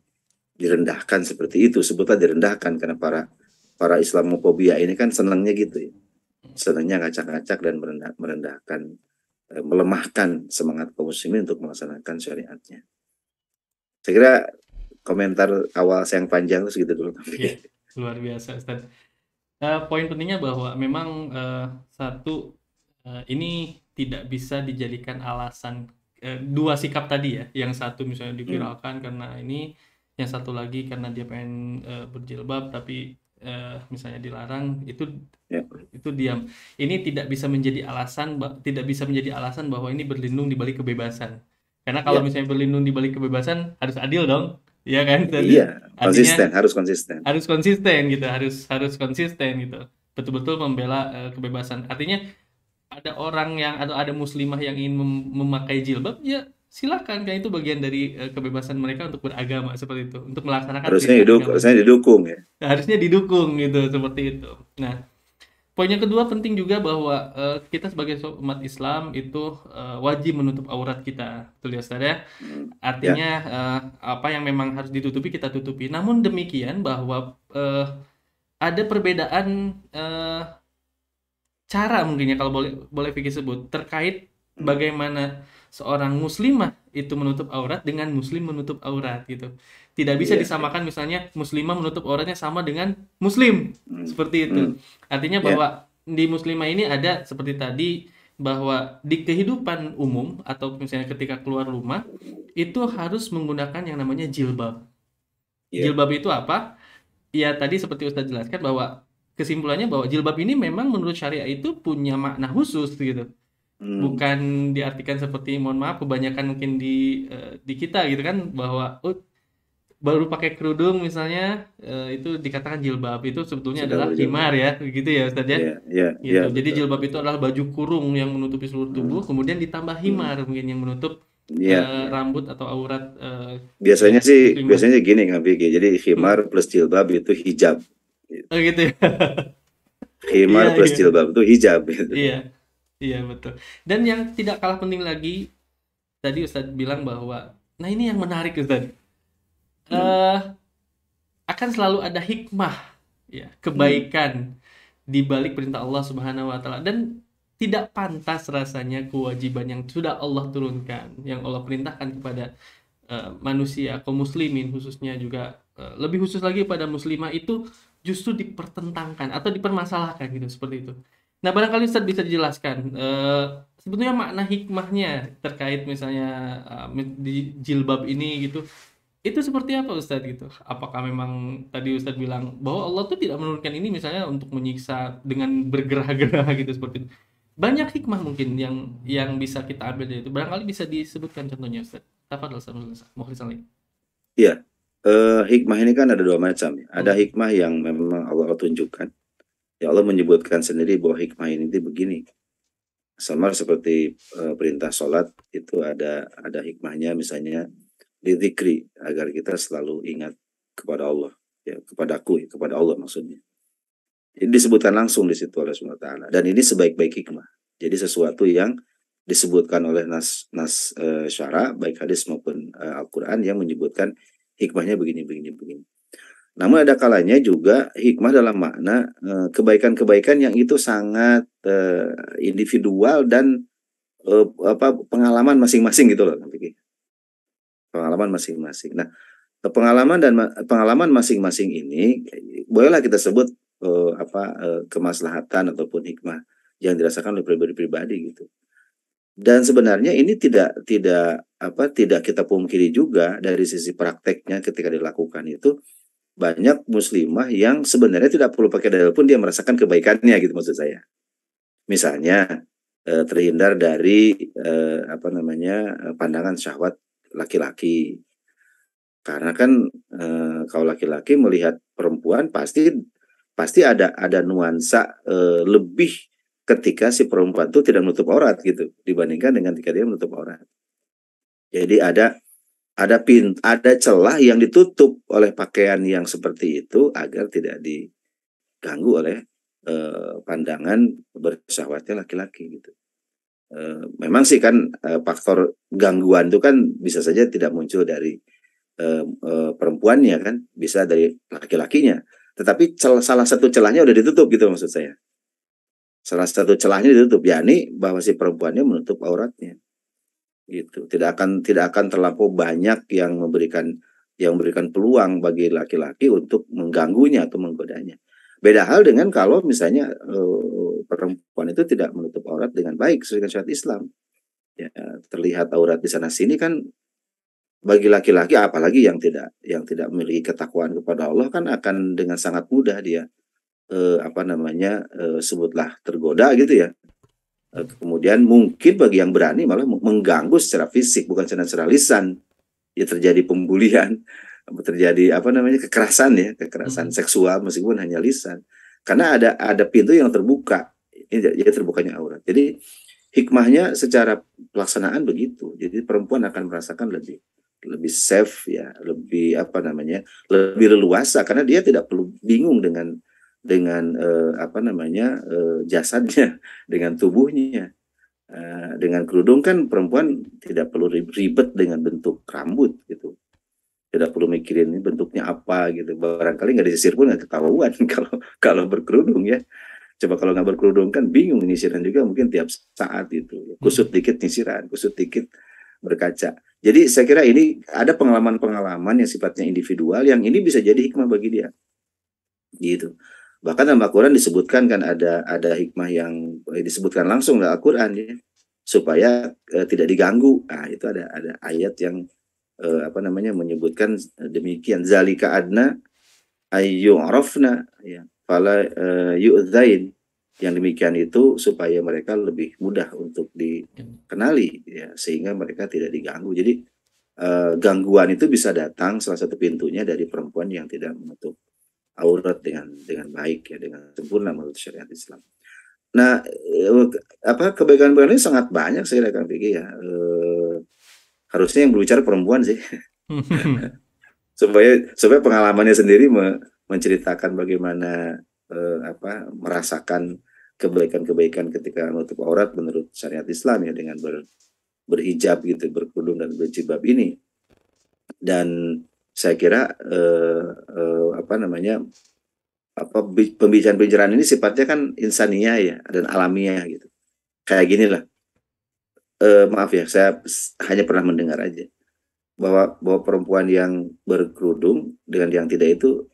direndahkan seperti itu sebutlah direndahkan karena para para Islamofobia ini kan senangnya gitu ya senangnya ngacak-ngacak dan merendah, merendahkan eh, melemahkan semangat kaum muslimin untuk melaksanakan syariatnya saya kira komentar awal saya yang panjang itu segitu dulu ya, luar biasa Ustaz Uh, poin pentingnya bahwa memang uh, satu uh, ini tidak bisa dijadikan alasan uh, dua sikap tadi ya, yang satu misalnya diviralkan hmm. karena ini, yang satu lagi karena dia pengen uh, berjilbab tapi uh, misalnya dilarang itu yeah. itu diam. Ini tidak bisa menjadi alasan tidak bisa menjadi alasan bahwa ini berlindung di balik kebebasan. Karena kalau yeah. misalnya berlindung di balik kebebasan harus adil dong. Iya kan? Tadi. Iya, konsisten, Artinya, harus konsisten. Harus konsisten gitu, harus harus konsisten gitu. Betul-betul membela uh, kebebasan. Artinya ada orang yang atau ada muslimah yang ingin mem memakai jilbab, ya silakan kan itu bagian dari uh, kebebasan mereka untuk beragama seperti itu, untuk melaksanakan harusnya didukung, harusnya didukung ya. Harusnya didukung gitu seperti itu. Nah, Poin yang kedua penting juga bahwa uh, kita sebagai umat Islam itu uh, wajib menutup aurat kita, betul ya Ustaz ya? Hmm. Artinya ya. Uh, apa yang memang harus ditutupi kita tutupi. Namun demikian bahwa uh, ada perbedaan uh, cara mungkinnya kalau boleh boleh pikir sebut terkait hmm. bagaimana seorang muslimah itu menutup aurat dengan muslim menutup aurat gitu. Tidak bisa yeah. disamakan misalnya muslimah menutup auratnya sama dengan muslim mm. seperti itu. Mm. Artinya iya. bahwa yeah. di muslimah ini ada seperti tadi bahwa di kehidupan umum atau misalnya ketika keluar rumah itu harus menggunakan yang namanya jilbab. Yeah. Jilbab itu apa? Ya tadi seperti Ustaz jelaskan bahwa kesimpulannya bahwa jilbab ini memang menurut syariah itu punya makna khusus gitu hmm. bukan diartikan seperti mohon maaf kebanyakan mungkin di eh, di kita gitu kan bahwa oh, baru pakai kerudung misalnya eh, itu dikatakan jilbab itu sebetulnya Sudah adalah khimar ya begitu ya Ustaz ya. Yeah, yeah, gitu. yeah, Jadi betul. jilbab itu adalah baju kurung yang menutupi seluruh hmm. tubuh hmm. kemudian ditambah hmm. himar hmm. mungkin yang menutup Ya. uh, rambut atau aurat uh, biasanya sih khimar. biasanya gini begitu jadi himar hmm. plus jilbab itu hijab. Oh gitu ya. himar yeah, plus yeah. jilbab itu hijab gitu. Iya. Iya hmm. betul. Dan yang tidak kalah penting lagi tadi Ustadz bilang bahwa nah ini yang menarik ustad Hmm. Uh, akan selalu ada hikmah ya, kebaikan hmm. di balik perintah Allah Subhanahu wa taala dan tidak pantas rasanya kewajiban yang sudah Allah turunkan, yang Allah perintahkan kepada uh, manusia, kaum muslimin khususnya juga uh, lebih khusus lagi pada muslimah itu justru dipertentangkan atau dipermasalahkan gitu seperti itu. Nah, barangkali Ustaz bisa dijelaskan uh, sebetulnya makna hikmahnya terkait misalnya uh, di jilbab ini gitu. Itu seperti apa Ustaz gitu? Apakah memang tadi Ustaz bilang bahwa Allah tuh tidak menurunkan ini misalnya untuk menyiksa dengan bergerak-gerak gitu seperti itu. Banyak hikmah mungkin yang yang bisa kita ambil dari itu. Barangkali bisa disebutkan contohnya Ustaz. apa Ustaz. Mukhlisan lagi. Iya. Uh, hikmah ini kan ada dua macam ya. Ada hmm. hikmah yang memang Allah tunjukkan ya Allah menyebutkan sendiri bahwa hikmah ini begini sama seperti uh, perintah sholat itu ada ada hikmahnya misalnya didikri agar kita selalu ingat kepada Allah ya kepadaku ya, kepada Allah maksudnya ini disebutkan langsung di situ oleh Subhanahu Taala dan ini sebaik-baik hikmah jadi sesuatu yang disebutkan oleh nas nas uh, syara baik hadis maupun uh, eh, Al Quran yang menyebutkan hikmahnya begini begini begini namun ada kalanya juga hikmah dalam makna eh, kebaikan-kebaikan yang itu sangat eh, individual dan eh, apa pengalaman masing-masing gitu loh Pengalaman masing-masing. Nah, pengalaman dan pengalaman masing-masing ini bolehlah kita sebut apa kemaslahatan ataupun hikmah yang dirasakan oleh pribadi-pribadi gitu. Dan sebenarnya ini tidak tidak apa tidak kita pungkiri juga dari sisi prakteknya ketika dilakukan itu banyak muslimah yang sebenarnya tidak perlu pakai dalil pun dia merasakan kebaikannya gitu maksud saya. Misalnya eh, terhindar dari eh, apa namanya eh, pandangan syahwat laki-laki. Karena kan eh, kalau laki-laki melihat perempuan pasti pasti ada ada nuansa lebih ketika si perempuan itu tidak menutup aurat gitu dibandingkan dengan ketika dia menutup aurat. Jadi ada ada pin ada celah yang ditutup oleh pakaian yang seperti itu agar tidak diganggu oleh eh, pandangan bersahwatnya laki-laki gitu. Eh, memang sih kan eh, faktor gangguan itu kan bisa saja tidak muncul dari eh, eh, perempuannya kan, bisa dari laki-lakinya. Tetapi cel salah satu celahnya udah ditutup gitu maksud saya. Salah satu celahnya ditutup yakni bahwa si perempuannya menutup auratnya gitu tidak akan tidak akan terlampau banyak yang memberikan yang memberikan peluang bagi laki-laki untuk mengganggunya atau menggodanya beda hal dengan kalau misalnya uh, perempuan itu tidak menutup aurat dengan baik sesuai dengan syariat Islam ya terlihat aurat di sana sini kan bagi laki-laki apalagi yang tidak yang tidak memiliki ketakwaan kepada Allah kan akan dengan sangat mudah dia eh, apa namanya eh, sebutlah tergoda gitu ya Eh, kemudian mungkin bagi yang berani malah mengganggu secara fisik bukan secara lisan ya terjadi pembulian terjadi apa namanya kekerasan ya kekerasan hmm. seksual meskipun hanya lisan karena ada ada pintu yang terbuka ini ya terbukanya aurat jadi hikmahnya secara pelaksanaan begitu jadi perempuan akan merasakan lebih lebih safe ya lebih apa namanya lebih leluasa karena dia tidak perlu bingung dengan dengan eh, apa namanya eh, jasadnya, dengan tubuhnya. Eh, dengan kerudung kan perempuan tidak perlu ribet dengan bentuk rambut gitu. Tidak perlu mikirin ini bentuknya apa gitu. Barangkali nggak disisir pun nggak ketahuan kalau kalau berkerudung ya. Coba kalau nggak berkerudung kan bingung nyisiran juga mungkin tiap saat gitu. Hmm. Kusut dikit nyisiran, kusut dikit berkaca. Jadi saya kira ini ada pengalaman-pengalaman yang sifatnya individual yang ini bisa jadi hikmah bagi dia. Gitu bahkan dalam Al-Quran disebutkan kan ada ada hikmah yang eh, disebutkan langsung dalam Al-Quran ya supaya e, tidak diganggu nah itu ada ada ayat yang e, apa namanya menyebutkan demikian zalika adna ayu arafna ya pala e, yu'zain yang demikian itu supaya mereka lebih mudah untuk dikenali ya sehingga mereka tidak diganggu jadi e, gangguan itu bisa datang salah satu pintunya dari perempuan yang tidak menutup aurat dengan dengan baik ya dengan sempurna menurut syariat Islam. Nah, eh, apa kebaikan-kebaikan ini sangat banyak saya kira pikir ya. E, harusnya yang berbicara perempuan sih. supaya supaya pengalamannya sendiri me, menceritakan bagaimana e, apa merasakan kebaikan-kebaikan ketika menutup aurat menurut syariat Islam ya dengan ber, berhijab gitu, berkudung dan berjilbab ini. Dan saya kira uh, uh, apa namanya apa pembicaraan-pembicaraan ini sifatnya kan insania ya dan alamiah gitu kayak gini lah uh, maaf ya saya hanya pernah mendengar aja bahwa bahwa perempuan yang berkerudung dengan yang tidak itu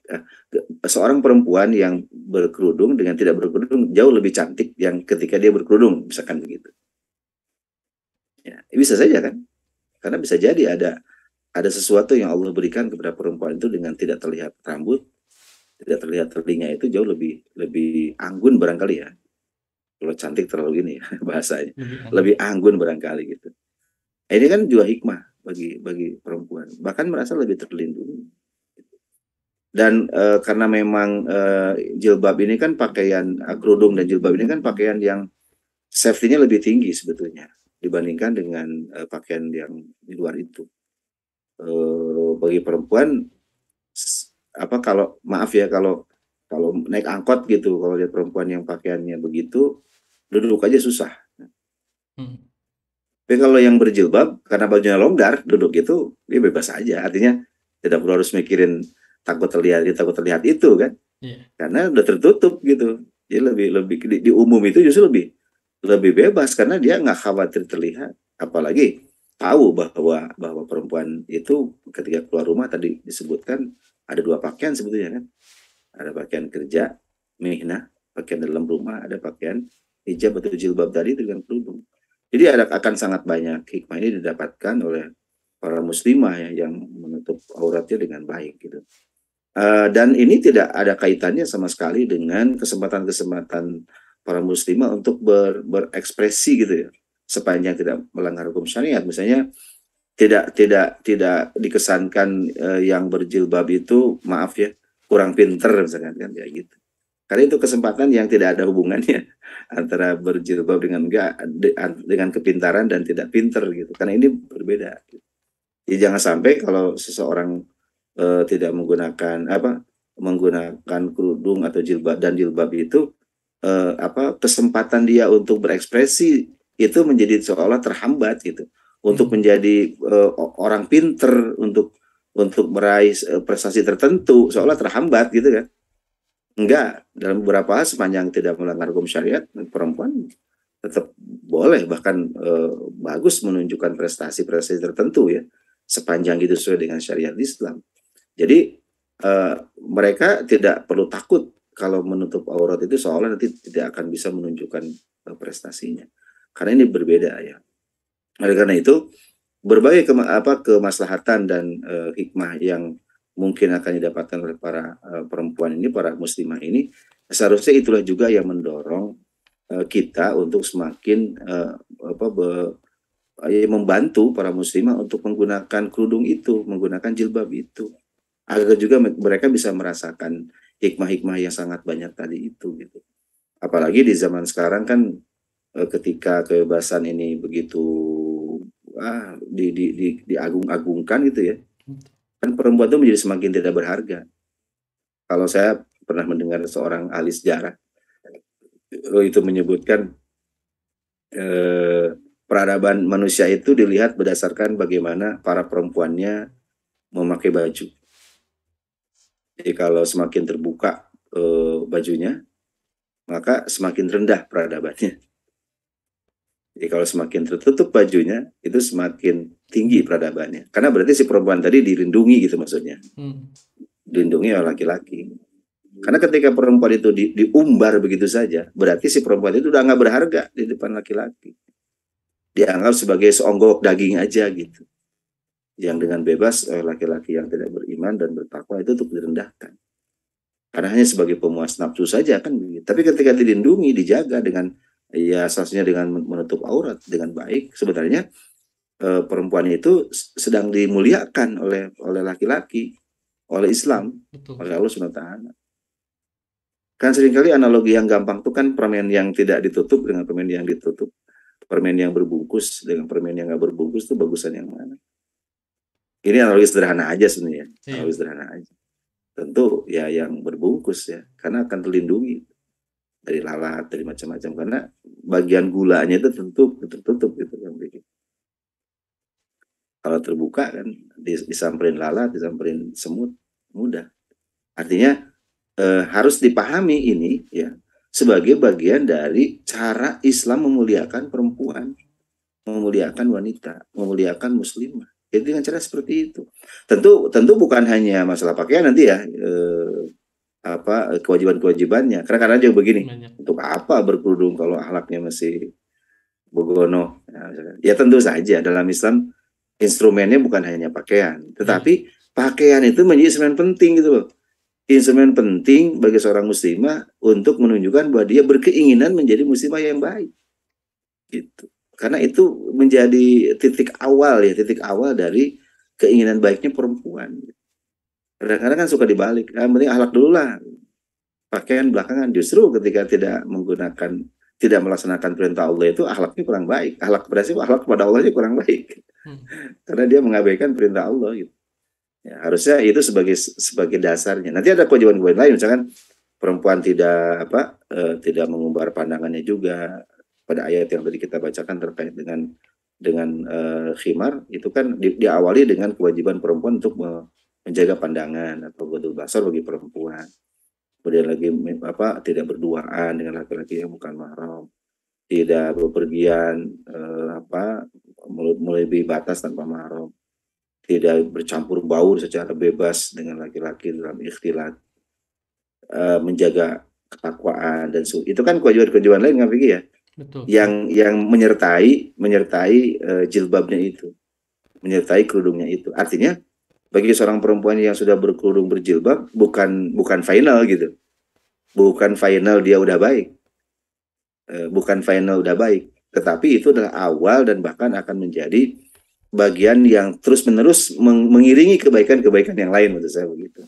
seorang perempuan yang berkerudung dengan tidak berkerudung jauh lebih cantik yang ketika dia berkerudung misalkan begitu ya bisa saja kan karena bisa jadi ada ada sesuatu yang Allah berikan kepada perempuan itu dengan tidak terlihat rambut, tidak terlihat telinga itu jauh lebih lebih anggun barangkali ya. Kalau cantik terlalu ini ya bahasanya, lebih anggun barangkali gitu. Ini kan juga hikmah bagi bagi perempuan, bahkan merasa lebih terlindungi. Dan e, karena memang e, jilbab ini kan pakaian eh, kerudung dan jilbab ini kan pakaian yang safety-nya lebih tinggi sebetulnya dibandingkan dengan e, pakaian yang di luar itu. Eh, bagi perempuan apa kalau maaf ya kalau kalau naik angkot gitu kalau lihat perempuan yang pakaiannya begitu duduk aja susah. Hmm. Tapi kalau yang berjilbab karena bajunya longgar duduk itu dia bebas aja artinya tidak perlu harus mikirin takut terlihat takut terlihat itu kan yeah. karena udah tertutup gitu dia lebih lebih di, di umum itu justru lebih lebih bebas karena dia nggak khawatir terlihat apalagi tahu bahwa bahwa perempuan itu ketika keluar rumah tadi disebutkan ada dua pakaian sebetulnya kan ada pakaian kerja mihna pakaian dalam rumah ada pakaian hijab atau jilbab tadi dengan kerudung jadi ada akan sangat banyak hikmah ini didapatkan oleh para muslimah ya, yang menutup auratnya dengan baik gitu uh, dan ini tidak ada kaitannya sama sekali dengan kesempatan-kesempatan para muslimah untuk ber, berekspresi gitu ya sepanjang tidak melanggar hukum syariat misalnya tidak tidak tidak dikesankan eh, yang berjilbab itu maaf ya kurang pinter misalkan kan ya gitu karena itu kesempatan yang tidak ada hubungannya antara berjilbab dengan enggak dengan kepintaran dan tidak pinter gitu karena ini berbeda gitu. ya, jangan sampai kalau seseorang eh, tidak menggunakan apa menggunakan kerudung atau jilbab dan jilbab itu eh, apa kesempatan dia untuk berekspresi itu menjadi seolah terhambat gitu untuk hmm. menjadi uh, orang pinter untuk untuk meraih eh, prestasi tertentu seolah terhambat gitu kan enggak dalam beberapa hal sepanjang tidak melanggar hukum syariat perempuan tetap boleh bahkan uh, bagus menunjukkan prestasi-prestasi tertentu ya sepanjang itu sesuai dengan syariat Islam jadi uh, mereka tidak perlu takut kalau menutup aurat itu seolah nanti tidak akan bisa menunjukkan prestasinya karena ini berbeda ya oleh karena itu berbagai kema apa kemaslahatan dan e, hikmah yang mungkin akan didapatkan oleh para e, perempuan ini para muslimah ini seharusnya itulah juga yang mendorong e, kita untuk semakin e, apa be, ya, membantu para muslimah untuk menggunakan kerudung itu menggunakan jilbab itu agar juga mereka bisa merasakan hikmah-hikmah yang sangat banyak tadi itu gitu apalagi di zaman sekarang kan Eh, ketika kebebasan ini begitu ah, di, di, di, diagung-agungkan gitu ya kan perempuan itu menjadi semakin tidak berharga kalau saya pernah mendengar seorang ahli sejarah eh, itu menyebutkan eh, peradaban manusia itu dilihat berdasarkan bagaimana para perempuannya memakai baju jadi kalau semakin terbuka eh, bajunya maka semakin rendah peradabannya jadi kalau semakin tertutup bajunya, itu semakin tinggi peradabannya. Karena berarti si perempuan tadi dilindungi gitu maksudnya. Hmm. Dilindungi oleh laki-laki. Karena ketika perempuan itu di, diumbar begitu saja, berarti si perempuan itu udah nggak berharga di depan laki-laki. Dianggap sebagai seonggok daging aja gitu. Yang dengan bebas laki-laki yang tidak beriman dan bertakwa itu untuk direndahkan. Karena hanya sebagai pemuas nafsu saja kan Tapi ketika dilindungi, dijaga dengan ya seharusnya dengan menutup aurat dengan baik sebenarnya e, perempuan itu sedang dimuliakan oleh oleh laki-laki oleh Islam Betul. oleh Allah Subhanahu Taala kan seringkali analogi yang gampang tuh kan permen yang tidak ditutup dengan permen yang ditutup permen yang berbungkus dengan permen yang nggak berbungkus itu bagusan yang mana ini analogi sederhana aja sebenarnya iya. analogi sederhana aja tentu ya yang berbungkus ya karena akan terlindungi dari lalat dari macam-macam karena bagian gulanya itu tentu tertutup gitu kan kalau terbuka kan disamperin lalat disamperin semut mudah artinya eh, harus dipahami ini ya sebagai bagian dari cara Islam memuliakan perempuan memuliakan wanita memuliakan muslimah jadi dengan cara seperti itu tentu tentu bukan hanya masalah pakaian nanti ya eh, apa kewajiban-kewajibannya. Karena kadang juga begini, Banyak. untuk apa berkerudung kalau ahlaknya masih bogono? Ya, ya tentu saja dalam Islam instrumennya bukan hanya pakaian, hmm. tetapi pakaian itu menjadi instrumen penting gitu loh. Instrumen penting bagi seorang muslimah untuk menunjukkan bahwa dia berkeinginan menjadi muslimah yang baik. Gitu. Karena itu menjadi titik awal ya, titik awal dari keinginan baiknya perempuan. Gitu kadang-kadang kan suka dibalik yang nah, penting ahlak dulu lah pakaian belakangan justru ketika tidak menggunakan tidak melaksanakan perintah Allah itu ahlaknya kurang baik ahlak berarti ahlak kepada Allahnya kurang baik hmm. karena dia mengabaikan perintah Allah gitu ya, harusnya itu sebagai sebagai dasarnya nanti ada kewajiban-kewajiban lain misalkan perempuan tidak apa eh, tidak mengumbar pandangannya juga pada ayat yang tadi kita bacakan terkait dengan dengan eh, khimar itu kan di, diawali dengan kewajiban perempuan untuk me, menjaga pandangan atau godul basar bagi perempuan kemudian lagi apa tidak berduaan dengan laki-laki yang bukan mahram tidak berpergian, eh, apa melebihi batas tanpa mahram tidak bercampur baur secara bebas dengan laki-laki dalam ikhtilat eh, menjaga ketakwaan dan su itu kan kewajiban-kewajiban lain nggak ya Betul. yang yang menyertai menyertai eh, jilbabnya itu menyertai kerudungnya itu artinya bagi seorang perempuan yang sudah berkerudung berjilbab bukan bukan final gitu bukan final dia udah baik e, bukan final udah baik tetapi itu adalah awal dan bahkan akan menjadi bagian yang terus menerus mengiringi kebaikan-kebaikan yang lain menurut saya begitu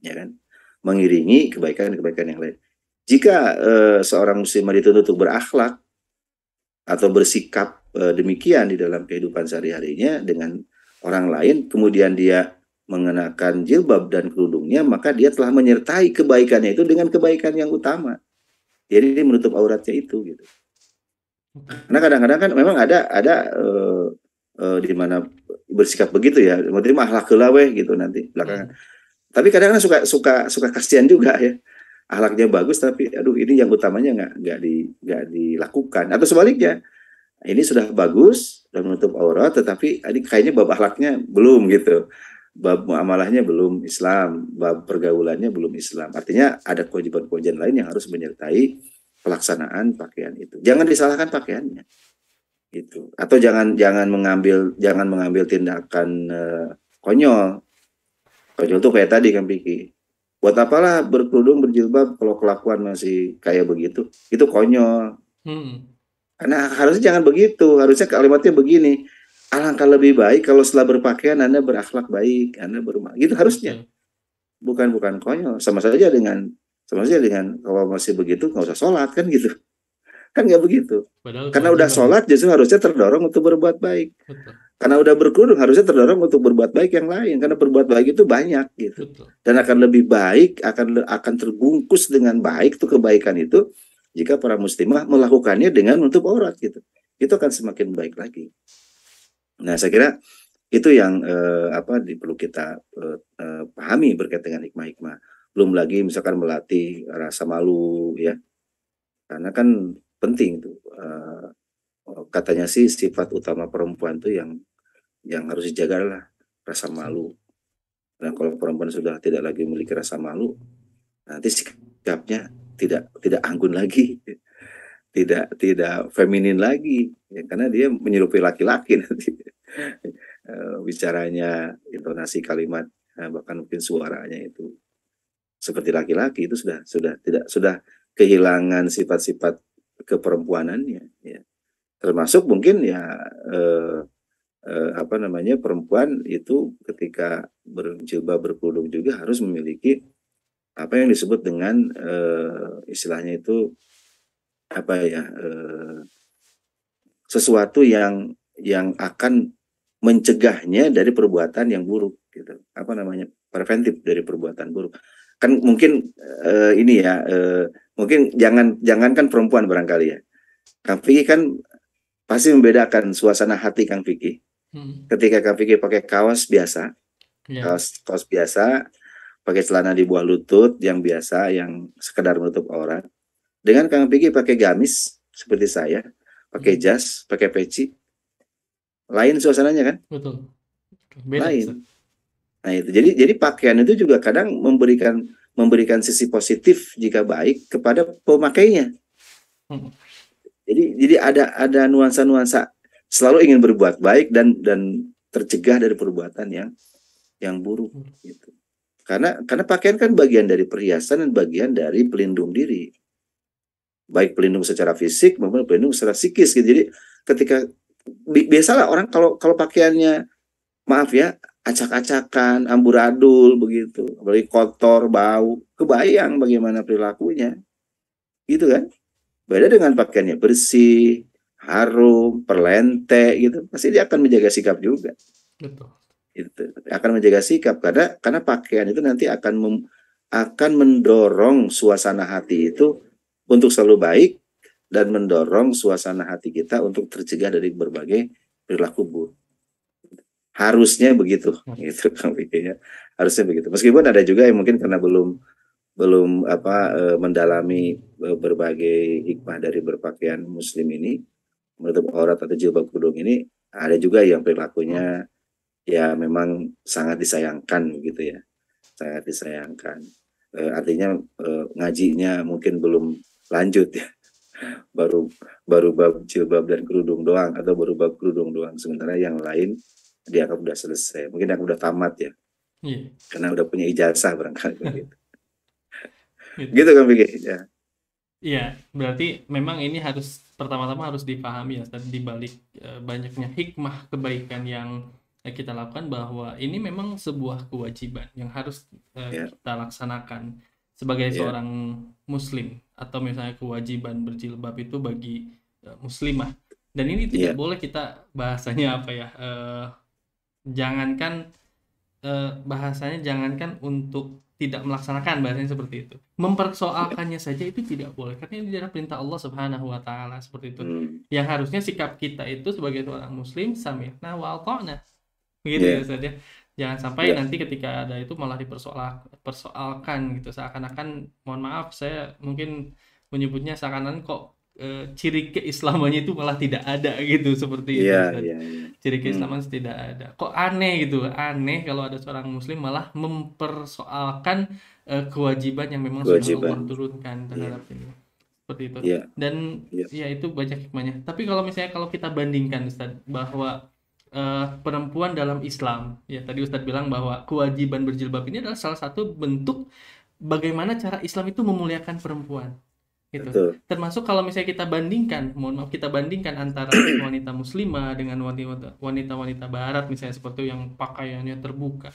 ya kan mengiringi kebaikan-kebaikan yang lain jika uh, seorang muslimah dituntut untuk berakhlak atau bersikap e, demikian di dalam kehidupan sehari-harinya dengan orang lain, kemudian dia mengenakan jilbab dan kerudungnya, maka dia telah menyertai kebaikannya itu dengan kebaikan yang utama. Jadi dia menutup auratnya itu gitu. Karena kadang-kadang kan memang ada ada uh, uh, di mana bersikap begitu ya, menerima akhlak kelaweh gitu nanti belakangan. Hmm. Tapi kadang-kadang suka suka suka kasihan juga ya. Akhlaknya bagus tapi aduh ini yang utamanya nggak nggak di nggak dilakukan atau sebaliknya. Ini sudah bagus, dan menutup aurat tetapi adik kayaknya bab akhlaknya belum gitu bab muamalahnya belum Islam, bab pergaulannya belum Islam. Artinya ada kewajiban-kewajiban lain yang harus menyertai pelaksanaan pakaian itu. Jangan disalahkan pakaiannya. Gitu. Atau jangan jangan mengambil jangan mengambil tindakan uh, konyol. Konyol tuh kayak tadi kan Piki. Buat apalah berkerudung berjilbab kalau kelakuan masih kayak begitu? Itu konyol. Hmm. Nah, harusnya jangan begitu. Harusnya kalimatnya begini. Alangkah lebih baik kalau setelah berpakaian Anda berakhlak baik, Anda berumah. Gitu harusnya. Hmm. Bukan bukan konyol. Sama saja dengan sama saja dengan kalau masih begitu nggak usah sholat kan gitu. Kan nggak begitu. Padahal Karena udah sholat justru harusnya terdorong untuk berbuat baik. Betul. Karena udah berkerudung harusnya terdorong untuk berbuat baik yang lain. Karena berbuat baik itu banyak gitu. Betul. Dan akan lebih baik, akan akan terbungkus dengan baik tuh kebaikan itu jika para muslimah melakukannya dengan menutup aurat gitu itu akan semakin baik lagi nah saya kira itu yang eh, apa perlu kita eh, eh, pahami berkaitan dengan hikmah-hikmah belum lagi misalkan melatih rasa malu ya karena kan penting itu eh, oh, katanya sih sifat utama perempuan tuh yang yang harus dijaga lah rasa malu Nah, kalau perempuan sudah tidak lagi memiliki rasa malu, nanti sikapnya tidak tidak anggun lagi tidak tidak feminin lagi ya, karena dia menyerupai laki-laki nanti eh, bicaranya intonasi kalimat eh, bahkan mungkin suaranya itu seperti laki-laki itu sudah sudah tidak sudah kehilangan sifat-sifat keperempuanannya ya termasuk mungkin ya eh, eh, apa namanya perempuan itu ketika berjilbab berkerudung juga harus memiliki apa yang disebut dengan uh, istilahnya itu apa ya uh, sesuatu yang yang akan mencegahnya dari perbuatan yang buruk gitu apa namanya preventif dari perbuatan buruk kan mungkin uh, ini ya uh, mungkin jangan jangan kan perempuan barangkali ya Kang Fiki kan pasti membedakan suasana hati Kang Fiki hmm. ketika Kang Fiki pakai kaos biasa yeah. kaos kaos biasa pakai celana di buah lutut yang biasa yang sekedar menutup aurat dengan Kang Piki pakai gamis seperti saya pakai hmm. jas pakai peci lain suasananya kan betul lain nah itu jadi jadi pakaian itu juga kadang memberikan memberikan sisi positif jika baik kepada pemakainya hmm. jadi jadi ada ada nuansa nuansa selalu ingin berbuat baik dan dan tercegah dari perbuatan yang yang buruk hmm. gitu karena karena pakaian kan bagian dari perhiasan dan bagian dari pelindung diri. Baik pelindung secara fisik maupun pelindung secara psikis gitu. Jadi ketika bi biasalah orang kalau kalau pakaiannya maaf ya acak-acakan, amburadul begitu, apalagi kotor, bau, kebayang bagaimana perilakunya. Gitu kan? Beda dengan pakaiannya bersih, harum, perlente gitu, pasti dia akan menjaga sikap juga. Betul itu akan menjaga sikap karena karena pakaian itu nanti akan mem, akan mendorong suasana hati itu untuk selalu baik dan mendorong suasana hati kita untuk tercegah dari berbagai perilaku buruk harusnya begitu hmm. gitu ya. harusnya begitu meskipun ada juga yang mungkin karena belum belum apa e, mendalami e, berbagai hikmah dari berpakaian muslim ini menutup aurat atau jilbab kudung ini ada juga yang perilakunya hmm ya memang sangat disayangkan gitu ya sangat disayangkan e, artinya e, ngajinya mungkin belum lanjut ya baru baru bab jilbab dan kerudung doang atau baru bab kerudung doang sementara yang lain dianggap udah selesai mungkin aku udah tamat ya yeah. karena udah punya ijazah barangkali gitu. gitu. gitu kan pikir ya Iya, berarti memang ini harus pertama-tama harus dipahami ya, dan dibalik e, banyaknya hikmah kebaikan yang kita lakukan bahwa ini memang sebuah kewajiban yang harus uh, eh, yeah. kita laksanakan sebagai yeah. seorang muslim atau misalnya kewajiban berjilbab itu bagi uh, muslimah dan ini tidak yeah. boleh kita bahasanya apa ya uh, jangankan uh, bahasanya jangankan untuk tidak melaksanakan bahasanya seperti itu mempersoalkannya ya. saja itu tidak boleh karena ini adalah perintah Allah Subhanahu Wa Taala seperti itu mm. yang harusnya sikap kita itu sebagai seorang muslim sami'na wa ata'na gitu yeah. ya jangan sampai yeah. nanti ketika ada itu malah dipersoalkan gitu seakan-akan mohon maaf saya mungkin menyebutnya seakan-akan kok e, ciri keislamannya itu malah tidak ada gitu seperti yeah, itu yeah, yeah. Iya. ciri hmm. keislaman hmm. tidak ada kok aneh gitu aneh kalau ada seorang muslim malah mempersoalkan e, kewajiban yang memang kewajiban. sudah Allah turunkan terhadap yeah. ini seperti itu yeah. dan yeah. ya itu banyak hikmahnya tapi kalau misalnya kalau kita bandingkan Ustaz bahwa uh, perempuan dalam Islam. Ya, tadi Ustadz bilang bahwa kewajiban berjilbab ini adalah salah satu bentuk bagaimana cara Islam itu memuliakan perempuan. Gitu. Betul. Termasuk kalau misalnya kita bandingkan, mohon maaf kita bandingkan antara wanita muslimah dengan wanita-wanita barat misalnya seperti yang pakaiannya terbuka.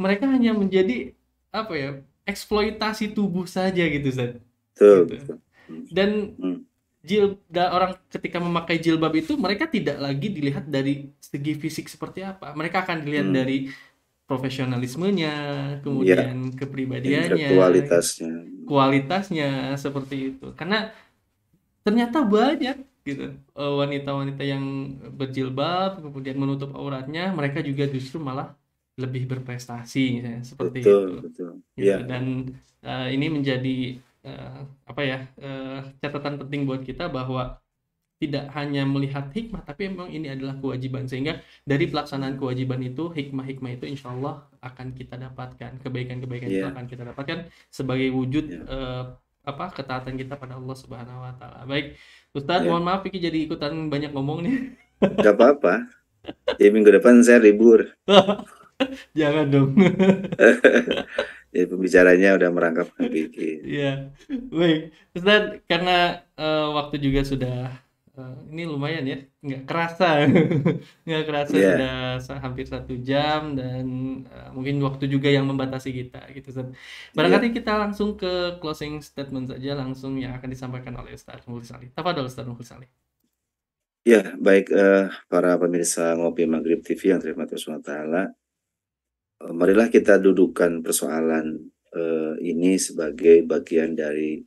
Mereka hanya menjadi apa ya? eksploitasi tubuh saja gitu Ustadz. Betul. Gitu. Dan hmm jil orang ketika memakai jilbab itu mereka tidak lagi dilihat dari segi fisik seperti apa mereka akan dilihat hmm. dari profesionalismenya iya. kemudian ya, kepribadiannya kualitasnya kualitasnya seperti itu karena ternyata banyak gitu eh, wanita-wanita yang berjilbab kemudian menutup auratnya mereka juga justru malah lebih berprestasi misalnya, seperti betul, itu betul. Ya. dan uh, ini menjadi uh, apa ya uh, catatan penting buat kita bahwa tidak hanya melihat hikmah tapi memang ini adalah kewajiban sehingga dari pelaksanaan kewajiban itu hikmah-hikmah itu insya Allah akan kita dapatkan kebaikan-kebaikan yeah. itu iya. akan kita dapatkan sebagai wujud yeah. Iya. uh, apa ketaatan kita pada Allah Subhanahu Wa Taala baik Ustaz yeah. mohon maaf Iki jadi ikutan banyak ngomong nih Gak apa-apa ya minggu depan saya libur jangan dong Jadi pembicaranya udah merangkap HBG. Iya, baik. Ustaz, karena uh, waktu juga sudah uh, ini lumayan ya, nggak kerasa, nggak kerasa yeah. sudah hampir satu jam dan uh, mungkin waktu juga yang membatasi kita gitu. Ustaz. Barangkali yeah. kita langsung ke closing statement saja langsung yang akan disampaikan oleh Ustaz Mukhlis Ali. dong Ustaz Mukhlis Ali. Ya, baik uh, para pemirsa Ngopi Maghrib TV yang terima kasih SWT. Eh, marilah kita dudukan persoalan uh, ini sebagai bagian dari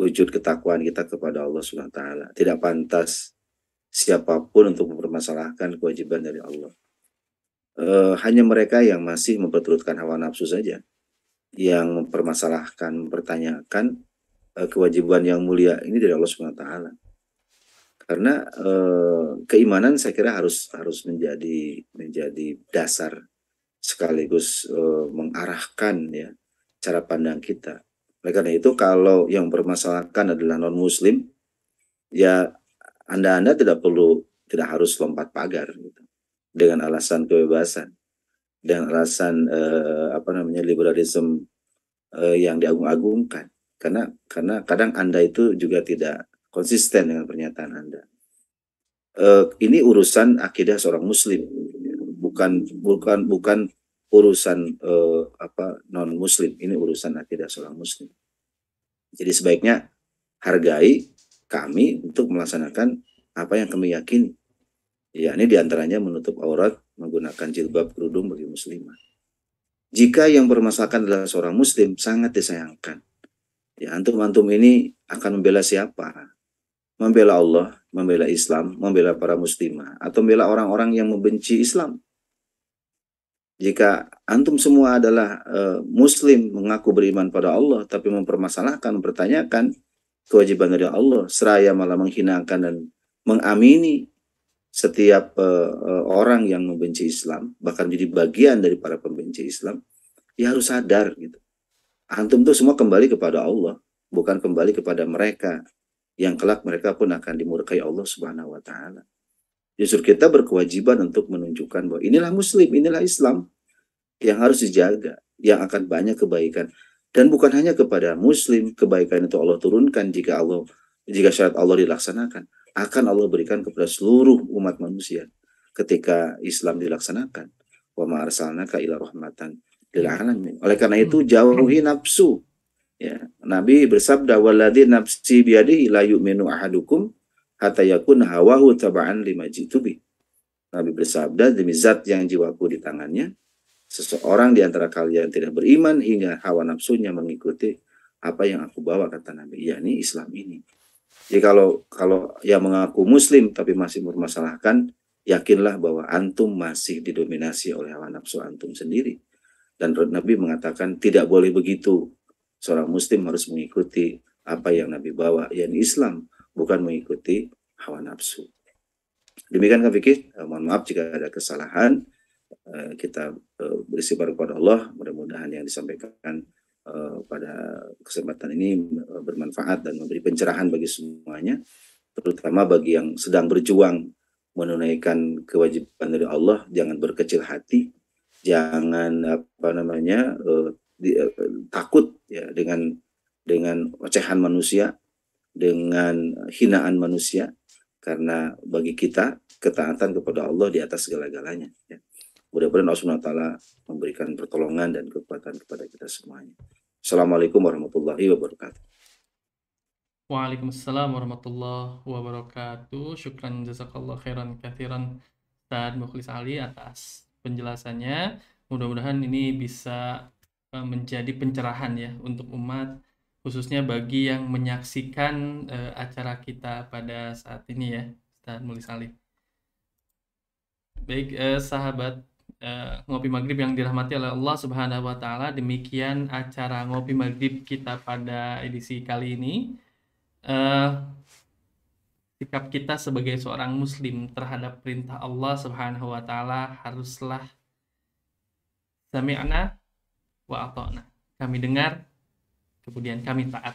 wujud ketakwaan kita kepada Allah Subhanahu taala. Tidak pantas siapapun untuk mempermasalahkan kewajiban dari Allah. Uh, hanya mereka yang masih memperturutkan hawa nafsu saja yang mempermasalahkan, mempertanyakan uh, kewajiban yang mulia ini dari Allah Subhanahu taala. Karena uh, keimanan saya kira harus harus menjadi menjadi dasar sekaligus uh, mengarahkan ya cara pandang kita. Oleh karena itu kalau yang bermasalahkan adalah non muslim ya Anda-anda tidak perlu tidak harus lompat pagar gitu. dengan alasan kebebasan dengan alasan eh, apa namanya liberalisme eh, yang diagung-agungkan karena karena kadang Anda itu juga tidak konsisten dengan pernyataan Anda. ini urusan akidah seorang muslim bukan bukan bukan urusan uh, apa non muslim ini urusan akidah seorang muslim jadi sebaiknya hargai kami untuk melaksanakan apa yang kami yakini ya ini diantaranya menutup aurat menggunakan jilbab kerudung bagi muslimah jika yang bermasalahkan adalah seorang muslim sangat disayangkan ya antum-antum ini akan membela siapa membela Allah membela Islam membela para muslimah atau membela orang-orang yang membenci Islam jika antum semua adalah uh, muslim mengaku beriman pada Allah tapi mempermasalahkan, mempertanyakan kewajiban dari Allah, seraya malah menghinakan dan mengamini setiap uh, uh, orang yang membenci Islam, bahkan jadi bagian dari para pembenci Islam, ya harus sadar gitu. Antum tuh semua kembali kepada Allah, bukan kembali kepada mereka yang kelak mereka pun akan dimurkai Allah Subhanahu wa taala. Justru kita berkewajiban untuk menunjukkan bahwa inilah Muslim, inilah Islam yang harus dijaga, yang akan banyak kebaikan. Dan bukan hanya kepada Muslim, kebaikan itu Allah turunkan jika Allah jika syarat Allah dilaksanakan, akan Allah berikan kepada seluruh umat manusia ketika Islam dilaksanakan. Wa ma arsalnaka ila rahmatan lil alamin. Oleh karena itu jauhi nafsu. Ya, Nabi bersabda waladhi nafsi biadihi la yu'minu ahadukum hatta yakun hawahu taba'an lima jitubi. Nabi bersabda demi zat yang jiwaku di tangannya, seseorang di antara kalian tidak beriman hingga hawa nafsunya mengikuti apa yang aku bawa kata Nabi, yakni Islam ini. Jadi kalau kalau yang mengaku muslim tapi masih bermasalahkan, yakinlah bahwa antum masih didominasi oleh hawa nafsu antum sendiri. Dan Nabi mengatakan tidak boleh begitu. Seorang muslim harus mengikuti apa yang Nabi bawa, yakni Islam bukan mengikuti hawa nafsu. Demikian kami pikir. Eh, mohon maaf jika ada kesalahan. Eh, kita eh, beristighfar kepada Allah, mudah-mudahan yang disampaikan pada kesempatan ini bermanfaat dan memberi pencerahan bagi semuanya, terutama bagi yang sedang berjuang menunaikan kewajiban dari Allah, jangan berkecil hati, jangan apa namanya takut ya dengan dengan ocehan manusia, dengan hinaan manusia karena bagi kita ketaatan kepada Allah di atas segala-galanya ya. Mudah-mudahan Allah Subhanahu taala memberikan pertolongan dan kekuatan kepada kita semuanya. Assalamualaikum warahmatullahi wabarakatuh. Waalaikumsalam warahmatullahi wabarakatuh. Syukran jazakallah khairan khairan Ustaz Mukhlis Ali atas penjelasannya. Mudah-mudahan ini bisa eh, menjadi pencerahan ya untuk umat khususnya bagi yang menyaksikan uh, acara kita pada saat ini ya, Ustaz mulai Ali. Baik uh, sahabat uh, ngopi maghrib yang dirahmati oleh Allah Subhanahu Wa Taala, demikian acara ngopi maghrib kita pada edisi kali ini. uh, sikap kita sebagai seorang Muslim terhadap perintah Allah Subhanahu Wa Taala haruslah sami'na wa ato'na Kami dengar kemudian kami taat.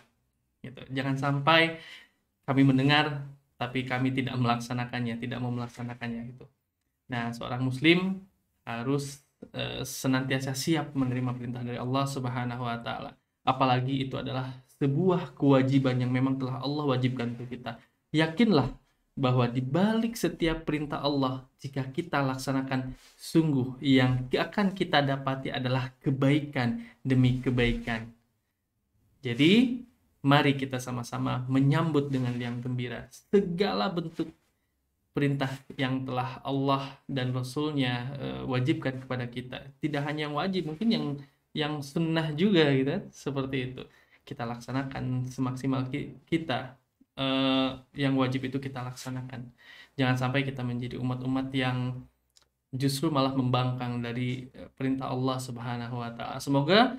Gitu. Jangan sampai kami mendengar tapi kami tidak melaksanakannya, tidak mau melaksanakannya gitu. Nah, seorang muslim harus uh, senantiasa siap menerima perintah dari Allah Subhanahu wa taala. Apalagi itu adalah sebuah kewajiban yang memang telah Allah wajibkan untuk kita. Yakinlah bahwa di balik setiap perintah Allah, jika kita laksanakan sungguh yang akan kita dapati adalah kebaikan demi kebaikan jadi, mari kita sama-sama menyambut dengan yang gembira segala bentuk perintah yang telah Allah dan Rasulnya e, wajibkan kepada kita. Tidak hanya yang wajib, mungkin yang yang sunnah juga gitu, seperti itu. Kita laksanakan semaksimal ki kita. E, yang wajib itu kita laksanakan. Jangan sampai kita menjadi umat-umat yang justru malah membangkang dari eh, perintah Allah Subhanahu wa taala. Semoga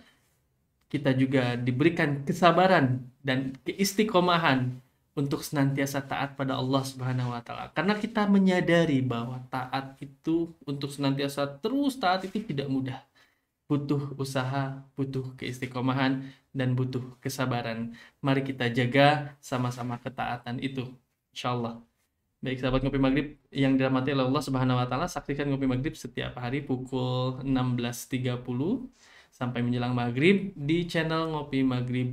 kita juga diberikan kesabaran dan keistiqomahan untuk senantiasa taat pada Allah Subhanahu wa taala. Karena kita menyadari bahwa taat itu untuk senantiasa terus taat itu tidak mudah. Butuh usaha, butuh keistiqomahan dan butuh kesabaran. Mari kita jaga sama-sama ketaatan itu. Insyaallah. Baik sahabat ngopi maghrib yang dirahmati oleh Allah Subhanahu wa taala, saksikan ngopi maghrib setiap hari pukul 16.30 sampai menjelang maghrib di channel Ngopi Maghrib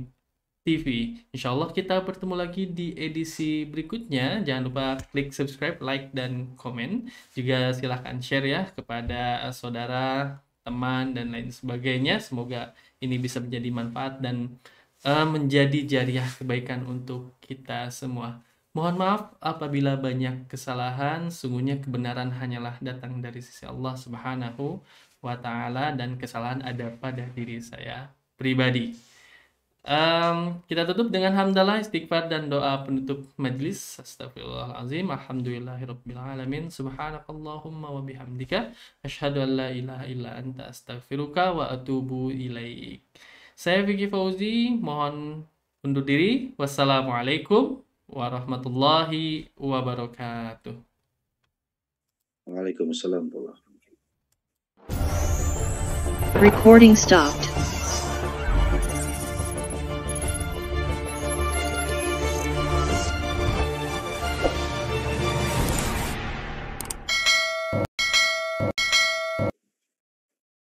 TV. Insya Allah kita bertemu lagi di edisi berikutnya. Jangan lupa klik subscribe, like, dan komen. Juga silahkan share ya kepada eh, saudara, teman, dan lain sebagainya. Semoga ini bisa menjadi manfaat dan uh, menjadi jariah kebaikan untuk kita semua. Mohon maaf apabila banyak kesalahan, sungguhnya kebenaran hanyalah datang dari sisi Allah Subhanahu wa taala dan kesalahan ada pada diri saya pribadi. Um, kita tutup dengan hamdalah, istighfar dan doa penutup majlis. Astagfirullahalazim. Alhamdulillahirabbil Subhanakallahumma wa bihamdika asyhadu an la ilaha illa anta astaghfiruka wa atubu ilaik. Saya Vicky Fauzi, mohon undur diri. Wassalamualaikum warahmatullahi wabarakatuh. Waalaikumsalam warahmatullahi wabarakatuh. Recording stopped.